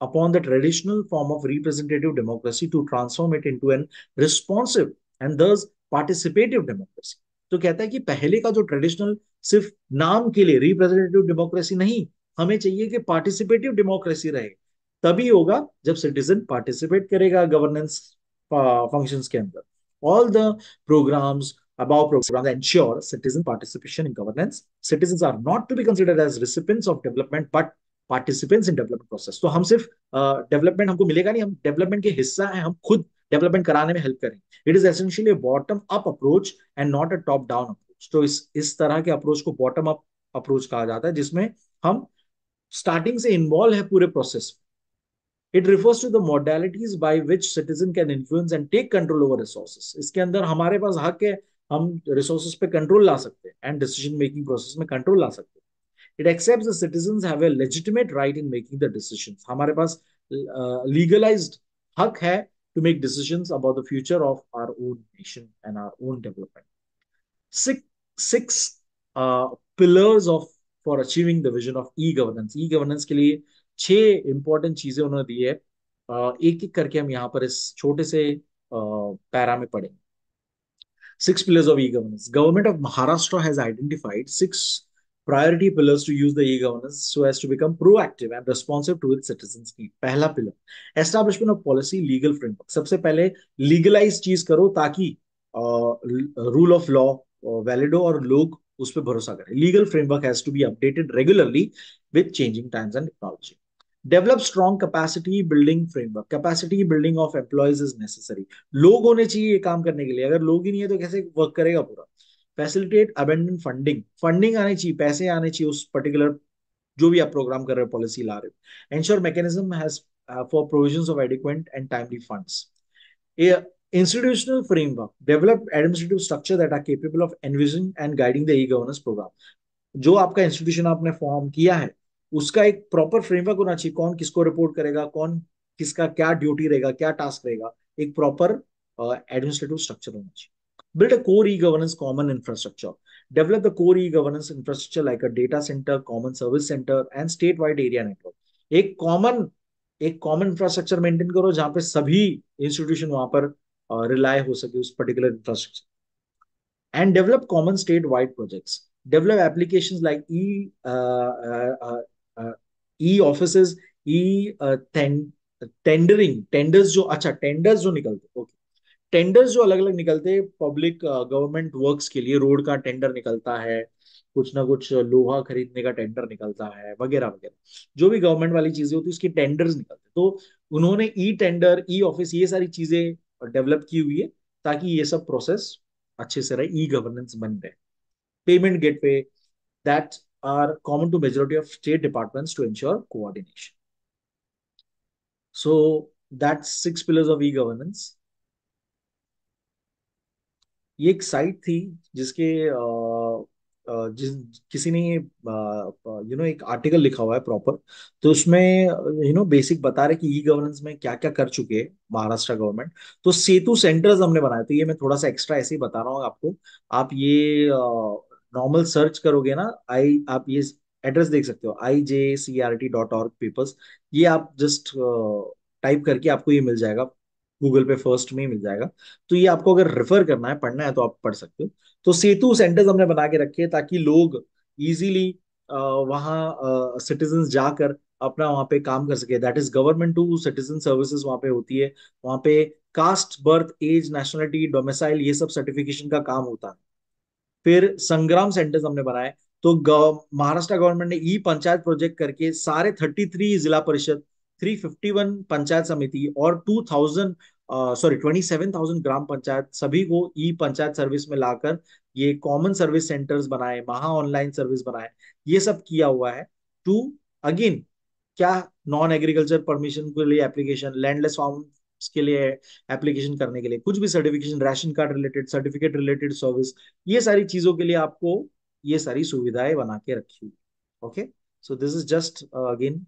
upon the traditional form of representative democracy to transform it into an responsive and thus participative democracy तो कहता है कि पहले का जो traditional सिर्फ नाम के लिए रिप्रेजेंटेटिव डेमोक्रेसी नहीं हमें चाहिए कि पार्टिसिपेटिव डेमोक्रेसी रहे तभी होगा जब सिटीजन पार्टिसिपेट करेगा गवर्नेंस functions के अंदर all the programs above programs ensure citizen participation in governance citizens are not to be considered as recipients of development but participants in development process तो हम सिर्फ डेवलपमेंट uh, हमको मिलेगा नहीं हम डेवलपमेंट के हिस्सा हैं हम खुद डेवलपमेंट कराने में हेल्प करेंगे it is essentially bottom up approach and not a top down approach तो इस इस तरह के अप्रोच को बॉटम अप अप्रोच कहा जाता है जिसमें हम स्टार्टिंग से इन्वॉल्व है पूरे प्रोसेस में it refers to the modalities by which citizen can influence and take control over resources इसके अंदर हमारे पास हक है हम रिसोर्सेज पे कंट्रोल ला सकते हैं एंड डिसीजन मेकिंग प्रोसेस में कंट्रोल ला सकते हैं it accept citizen have a legitimate right in making the decision हमारे पास लीगलाइज uh, हक है to make decision about the future of our own nation and our own development six pillars of for achieving the vision of e governance e governance के लिए छह important चीजें उन्होंने दी है एक एक करके हम यहाँ पर इस छोटे से पैरा में पढ़ेंगे six pillars of e governance government of Maharashtra has identified six priority pillars to use the e governance so as to become proactive and responsive to it की पहला pillar establishment of policy legal framework सबसे पहले legalise चीज करो ताकि rule of law valid हो और लोग उस पर भरोसा करें legal framework has to be updated regularly with changing times and technology develop strong capacity building framework capacity building of employees is necessary लोग होने चाहिए ये काम करने के लिए अगर लोग ही नहीं है तो कैसे वर्क करेगा पूरा फैसिलिटेट अबेंडेंट फंडिंग फंडिंग आने चाहिए पैसे आने चाहिए उस पर्टिकुलर जो भी आप प्रोग्राम कर रहे हो पॉलिसी ला रहे हो ensure mechanism for provision of adequate and timely fund institutional framework develop administrative structure that are capable of envision and guiding the e governance programme जो आपका इंस्टीट्यूशन आपने फॉर्म किया है उसका एक प्रॉपर फ्रेमवर्क होना चाहिए कौन किसको रिपोर्ट करेगा कौन किसका क्या ड्यूटी रहेगा क्या टास्क रहेगा एक प्रॉपर एडमिनिस्ट्रेटिव स्ट्रक्चर होना चाहिए a core e governance common infrastructure develop the core e governance infrastructure like a data centre common service centre and state wide area network एक कॉमन एक कॉमन इंफ्रास्ट्रक्चर मेंटेन करो जहां पे सभी institution वहां पर रिलाय uh, हो सके उस particular infrastructure and develop common state wide projects develop applications like e e office e tendering tenders जो अच्छा टेंडर्स जो निकलते ओके टेंडर्स जो अलग अलग निकलते हैं पब्लिक गवर्नमेंट वर्क्स के लिए रोड का टेंडर निकलता है कुछ ना कुछ लोहा खरीदने का टेंडर निकलता है वगैरह वगैरह जो भी गवर्नमेंट वाली चीजें होती है उसके टेंडर्स निकलते तो उन्होंने ई टेंडर ई ऑफिस ये सारी चीजें डेवलप की हुई है ताकि ये सब प्रोसेस अच्छे से रहे ई e गवर्नेंस बन रहे payment gateway that are common to majority of state departments to ensure coordination. So that's six pillars of e-governance. ये एक साइट थी जिसके जिस किसी ने यू नो एक आर्टिकल लिखा हुआ है प्रॉपर तो उसमें यू नो बेसिक बता रहे कि ई गवर्नेंस में क्या क्या कर चुके हैं महाराष्ट्र गवर्नमेंट तो सेतु सेंटर्स हमने बनाए तो ये मैं थोड़ा सा एक्स्ट्रा ऐसे ही बता रहा हूँ आपको आप ये नॉर्मल सर्च करोगे ना आई आप ये एड्रेस देख सकते हो I J C R T dot org papers ये आप जस्ट टाइप करके आपको ये मिल जाएगा गूगल पे फर्स्ट में ही मिल जाएगा तो ये आपको अगर रेफर करना है पढ़ना है तो आप पढ़ सकते हो तो सेतु सेंटर्स हमने बना के रखे ताकि लोग इजीली वहाँ सिटीजन जाकर अपना वहाँ पे काम कर सके that is government to citizen services वहाँ पे होती है वहाँ पे caste birth age nationality domicile ये सब सर्टिफिकेशन का काम होता है फिर संग्राम सेंटर्स हमने बनाए तो महाराष्ट्र गवर्नमेंट ने ई पंचायत प्रोजेक्ट करके सारे 33 जिला परिषद 351 पंचायत समिति और 2000 सॉरी सेवन 27,000 ग्राम पंचायत सभी को ई पंचायत सर्विस में लाकर ये कॉमन सर्विस सेंटर्स बनाए महा ऑनलाइन सर्विस बनाए ये सब किया हुआ है टू अगेन क्या नॉन एग्रीकल्चर परमिशन के लिए एप्लीकेशन लैंडलेस फार्म उसके लिए एप्लीकेशन करने के लिए कुछ भी certification ration card related certificate related service ये सारी चीजों के लिए आपको ये सारी सुविधाएं बना के रखी हुई okay so this is just again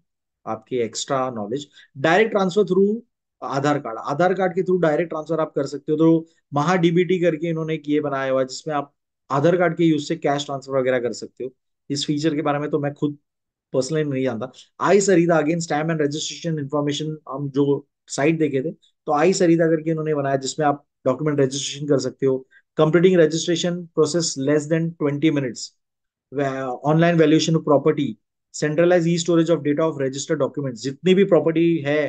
आपके extra knowledge direct transfer through Aadhaar card Aadhaar card के थ्रू डायरेक्ट ट्रांसफर आप कर सकते हो तो महा डीबीटी करके इन्होंने एक ये बनाया हुआ जिसमें आप आधार कार्ड के यूज से कैश ट्रांसफर वगैरह कर सकते हो इस फीचर के बारे में तो मैं खुद पर्सनली नहीं जानता i Sarita again stamp and registration information हम जो साइट देखे थे तो आई सरिता करके उन्होंने बनाया जिसमें आप डॉक्यूमेंट रजिस्ट्रेशन कर सकते हो completing registration process less than twenty minutes online valuation of property centralize e storage of data of registered documents जितनी भी प्रॉपर्टी है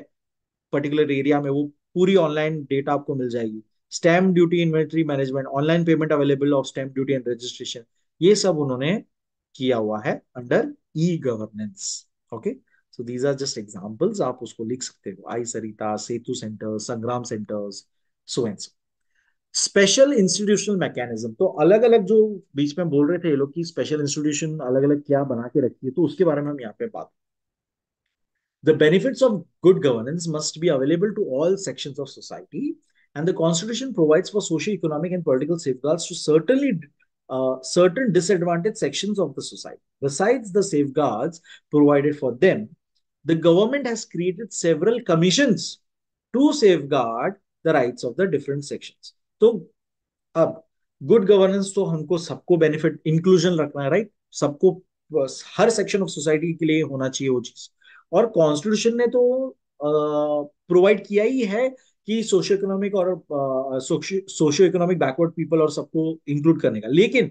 पर्टिकुलर एरिया में वो पूरी ऑनलाइन डेटा आपको मिल जाएगी stamp duty inventory management online payment available of stamp duty and registration ये सब उन्होंने किया हुआ है under e governance okay so these are just examples आप उसको लिख सकते हो i Sarita Setu centre Sangram centres so and so special institutional mechanism तो अलग अलग जो बीच में बोल रहे थे ये लोग कि स्पेशल इंस्टीट्यूशन अलग अलग क्या बना के रखी है तो उसके बारे में हम यहाँ पे बात the benefits of good governance must be available to all section of society and the constitution provides for social economic and political safeguards to certainly certain disadvantage section of the society besides the safeguards provided for them the government has created several commissions to safeguard the rights of the different sections. So, ab good governance to humko sabko benefit inclusion rakhna hai, right? Sabko हर section of society के लिए होना चाहिए वो चीज और constitution ने तो प्रोवाइड किया ही है कि सोशियो इकोनॉमिक और सोशियो इकोनॉमिक बैकवर्ड पीपल और सबको इंक्लूड करने का लेकिन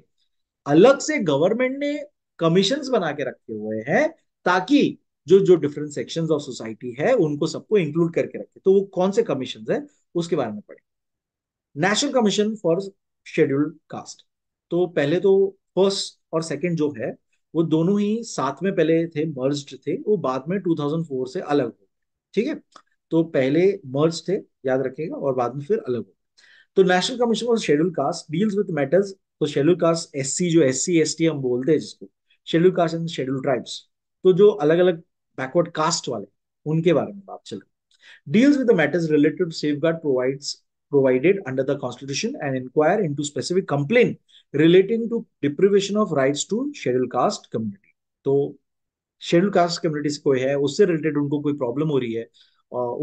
अलग से गवर्नमेंट ने कमीशन बना के रखे हुए हैं ताकि जो जो डिफरेंट सेक्शन ऑफ सोसाइटी है उनको सबको इंक्लूड करके रखे तो वो कौन से कमीशन है उसके बारे में पढ़े national commission for scheduled caste तो पहले तो फर्स्ट और सेकेंड जो है वो दोनों ही साथ में पहले थे मर्ज थे वो बाद में 2004 से अलग हो गए ठीक है तो पहले मर्ज थे याद रखेगा और बाद में फिर अलग हो तो national commission for schedule caste deals with matters तो शेड्यूल कास्ट एससी जो एससी एसटी हम बोलते हैं जिसको schedule caste and schedule tribes तो जो अलग अलग बैकवर्ड कास्ट वाले उनके बारे में बात चल रही deals with matters related safeguard provides provided under the constitution and inquire into specific complaint relating to deprivation of rights to scheduled caste community तो शेड्यूल कास्ट कम्युनिटीज कोई है उससे रिलेटेड उनको कोई प्रॉब्लम हो रही है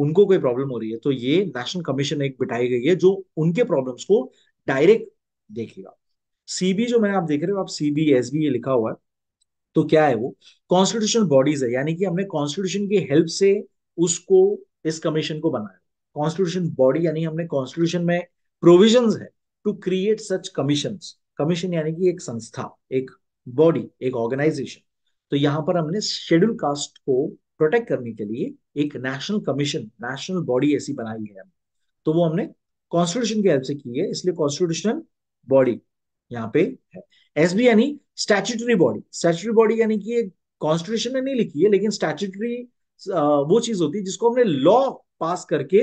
उनको कोई प्रॉब्लम हो रही है तो ये नेशनल कमीशन एक बिठाई गई है जो उनके प्रॉब्लम्स को डायरेक्ट देखेगा सीबी जो मैंने आप देख रहे हो आप सीबीएसबी ये लिखा हुआ है तो क्या है वो कॉन्स्टिट्यूशनल बॉडीज है यानी कि हमने कॉन्स्टिट्यूशन की हेल्प से उसको इस कमीशन को बनाया कॉन्स्टिट्यूशन बॉडी यानी हमने कॉन्स्टिट्यूशन में प्रोविजन है to create such commission commission यानी कि एक संस्था एक बॉडी एक ऑर्गेनाइजेशन तो यहाँ पर हमने शेड्यूल कास्ट को प्रोटेक्ट करने के लिए एक नेशनल कमीशन नेशनल बॉडी ऐसी बनाई है तो वो हमने कॉन्स्टिट्यूशन की हेल्प से की है इसलिए कॉन्स्टिट्यूशनल बॉडी यहाँ पे है एस बी यानी स्टैचुटरी बॉडी स्टैचुटरी बॉडी यानी कि कॉन्स्टिट्यूशन में नहीं लिखी है लेकिन स्टैचुटरी वो चीज होती है जिसको हमने लॉ पास करके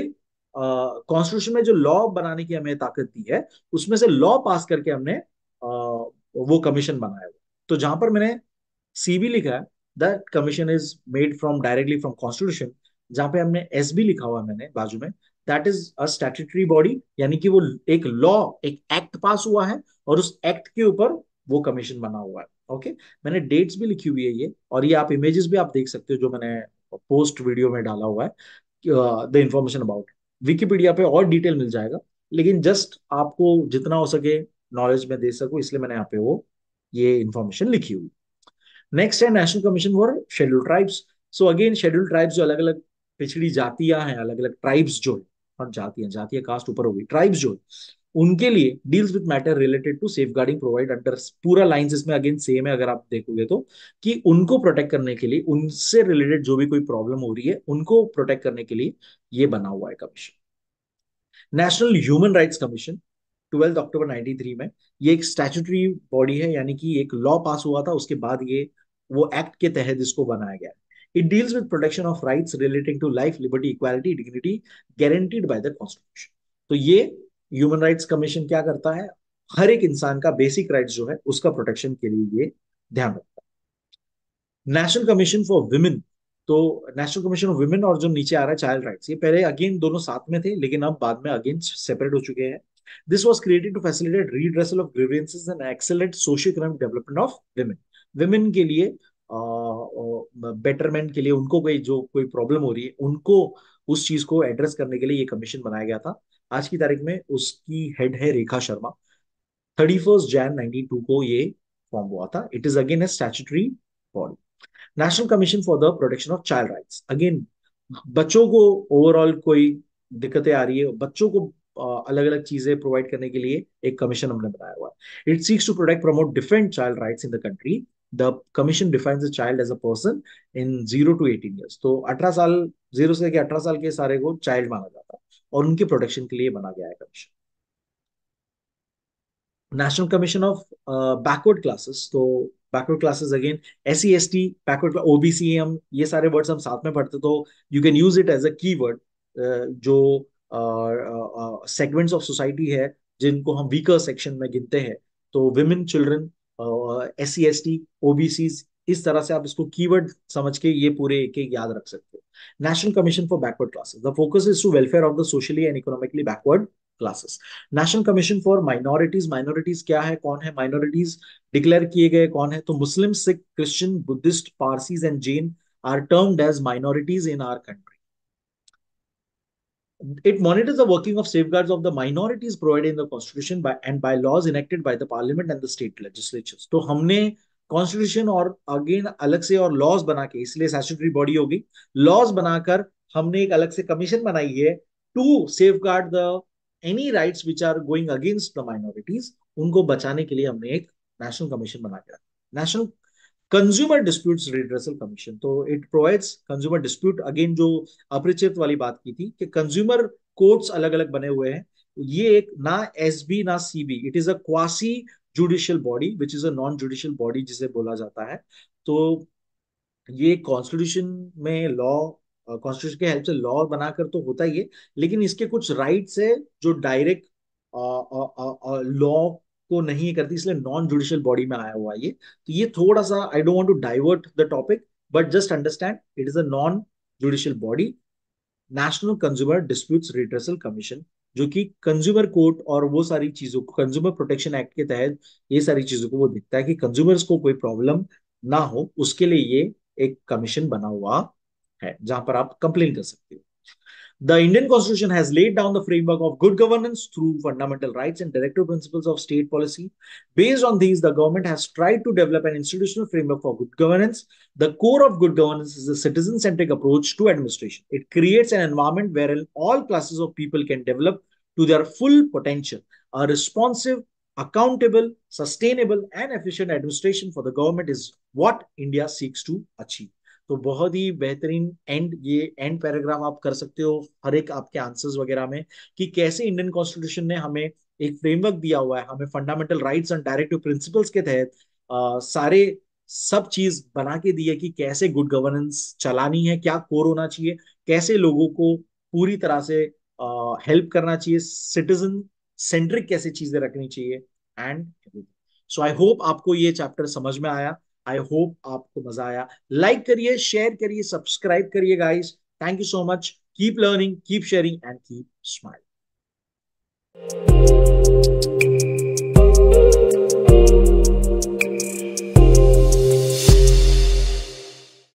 कॉन्स्टिट्यूशन uh, में जो लॉ बनाने की हमें ताकत दी है उसमें से लॉ पास करके हमने uh, वो कमीशन बनाया हुआ तो जहां पर मैंने सीबी लिखा है that commission is made from directly from constitution जहां पे हमने एस लिखा हुआ है मैंने बाजू में that is a statutory body यानी कि वो एक लॉ एक एक्ट पास हुआ है और उस एक्ट के ऊपर वो कमीशन बना हुआ है ओके मैंने डेट्स भी लिखी हुई है ये और ये आप इमेजेस भी आप देख सकते हो जो मैंने पोस्ट वीडियो में डाला हुआ है द इंफॉर्मेशन अबाउट विकीपीडिया पे और डिटेल मिल जाएगा लेकिन जस्ट आपको जितना हो सके नॉलेज में दे सकूं इसलिए मैंने यहाँ पे वो ये इंफॉर्मेशन लिखी हुई नेक्स्ट है national commission for schedule tribes so again schedule tribes जो अलग अलग पिछड़ी जातियां हैं अलग अलग ट्राइब्स जो है जातियां जातीय कास्ट ऊपर होगी ट्राइब्स जो है उनके लिए deals with matter related to safeguarding provide under पूरा लाइन इसमें अगेन सेम है अगर आप देखोगे तो कि उनको प्रोटेक्ट करने के लिए उनसे रिलेटेड जो भी कोई प्रॉब्लम हो रही है उनको प्रोटेक्ट करने के लिए ये बना हुआ है commission national human rights commission 12 अक्टूबर 93 में ये एक स्टैचुटरी बॉडी है यानी कि एक लॉ पास हुआ था उसके बाद ये वो एक्ट के तहत इसको बनाया गया it deals with protection of rights relating to life liberty equality dignity guaranteed by the constitution तो ये ह्यूमन राइट्स कमीशन क्या करता है हर एक इंसान का बेसिक राइट जो है उसका प्रोटेक्शन के लिए ये ध्यान रखता है नेशनल कमीशन फॉर वुमेन तो नेशनल कमीशन ऑफ वुमेन और जो नीचे आ रहा है चाइल्ड राइट्स ये पहले अगेन दोनों साथ में थे लेकिन अब बाद में अगेन सेपरेट हो चुके हैं this was created to facilitate redressal of grievances and excellent socio economic development of women women के लिए बेटरमेंट के लिए उनको कोई जो कोई प्रॉब्लम हो रही है उनको उस चीज को एड्रेस करने के लिए ये कमीशन बनाया गया था आज की तारीख में उसकी हेड है Rekha Sharma thirty first Jan nineteen two को ये फॉर्म हुआ था it is again a statutory body national commission for the protection of child rights again बच्चों को ओवरऑल कोई दिक्कतें आ रही है बच्चों को अलग अलग चीजें प्रोवाइड करने के लिए एक कमीशन हमने बनाया हुआ है it seeks to protect promote different child rights in the country the commission defines a child as a person in zero to eighteen years तो अठारह साल जीरो से लेकर अठारह साल के सारे को चाइल्ड माना जाता है और उनके प्रोटेक्शन के लिए बना गया है commission national commission of backward classes तो backward classes again S C S T backward OBC हम ये सारे वर्ड्स हम साथ में पढ़ते तो you can use it as a की वर्ड जो सेगमेंट्स ऑफ सोसाइटी है जिनको हम वीकर सेक्शन में गिनते हैं तो women children S C S T OBC इस तरह से आप इसको कीवर्ड समझ के ये पूरे एक एक याद रख सकते हो national commission for backward classes the focus is to welfare of the socially and economically backward classes national commission for minorities minorities क्या है कौन है माइनॉरिटीज डिक्लेयर किए गए कौन है तो Muslim Sikh Christian Buddhist Parsis and Jain are termed as minorities in our country it monitors the working of safeguards of the minorities provided in the constitution by and by laws enacted by the parliament and the state legislatures तो हमने constitution और again अलग से और laws बना के इसलिए statutory body होगी लॉज बनाकर हमने एक अलग से कमीशन बनाई है to safeguard the any rights which are going against the minorities उनको बचाने के लिए हमने एक नेशनल कमीशन बना के रखा national consumer dispute redressal commission तो it provides consumer dispute again जो अपरिचित वाली बात की थी कि कंज्यूमर कोर्ट्स अलग अलग बने हुए हैं ये एक ना एस बी ना CB it is a quasi judicial body which is a non judicial body जिसे बोला जाता है तो ये कॉन्स्टिट्यूशन में लॉ कॉन्स्टिट्यूशन के हेल्प से लॉ बनाकर तो होता ही है लेकिन इसके कुछ राइट्स है जो डायरेक्ट लॉ को नहीं करती इसलिए नॉन जुडिशियल बॉडी में आया हुआ ये तो ये थोड़ा सा I don't want to divert the topic but just understand it is a non judicial body national consumer disputes redressal commission जो कि कंज्यूमर कोर्ट और वो सारी चीजों को कंज्यूमर प्रोटेक्शन एक्ट के तहत ये सारी चीजों को वो देखता है कि कंज्यूमर्स को कोई प्रॉब्लम ना हो उसके लिए ये एक कमीशन बना हुआ है जहां पर आप कंप्लेन कर सकते हो The Indian Constitution has laid down the framework of good governance through fundamental rights and directive principles of state policy. Based on these, the government has tried to develop an institutional framework for good governance. The core of good governance is a citizen centric approach to administration. It creates an environment wherein all classes of people can develop to their full potential. A responsive, accountable, sustainable, and efficient administration for the government is what India seeks to achieve. तो बहुत ही बेहतरीन and ये and paragraph आप कर सकते हो हर एक आपके आंसर्स वगैरह में कि कैसे इंडियन कॉन्स्टिट्यूशन ने हमें एक फ्रेमवर्क दिया हुआ है हमें fundamental rights and directive principles के तहत सारे सब चीज बना के दी है कि कैसे गुड गवर्नेंस चलानी है क्या कोर होना चाहिए कैसे लोगों को पूरी तरह से हेल्प करना चाहिए सिटीजन सेंट्रिक कैसे चीजें रखनी चाहिए एंड सो आई होप आपको ये चैप्टर समझ में आया आई होप आपको मजा आया लाइक करिए शेयर करिए सब्सक्राइब करिए guys thank you so much keep learning keep sharing and keep smile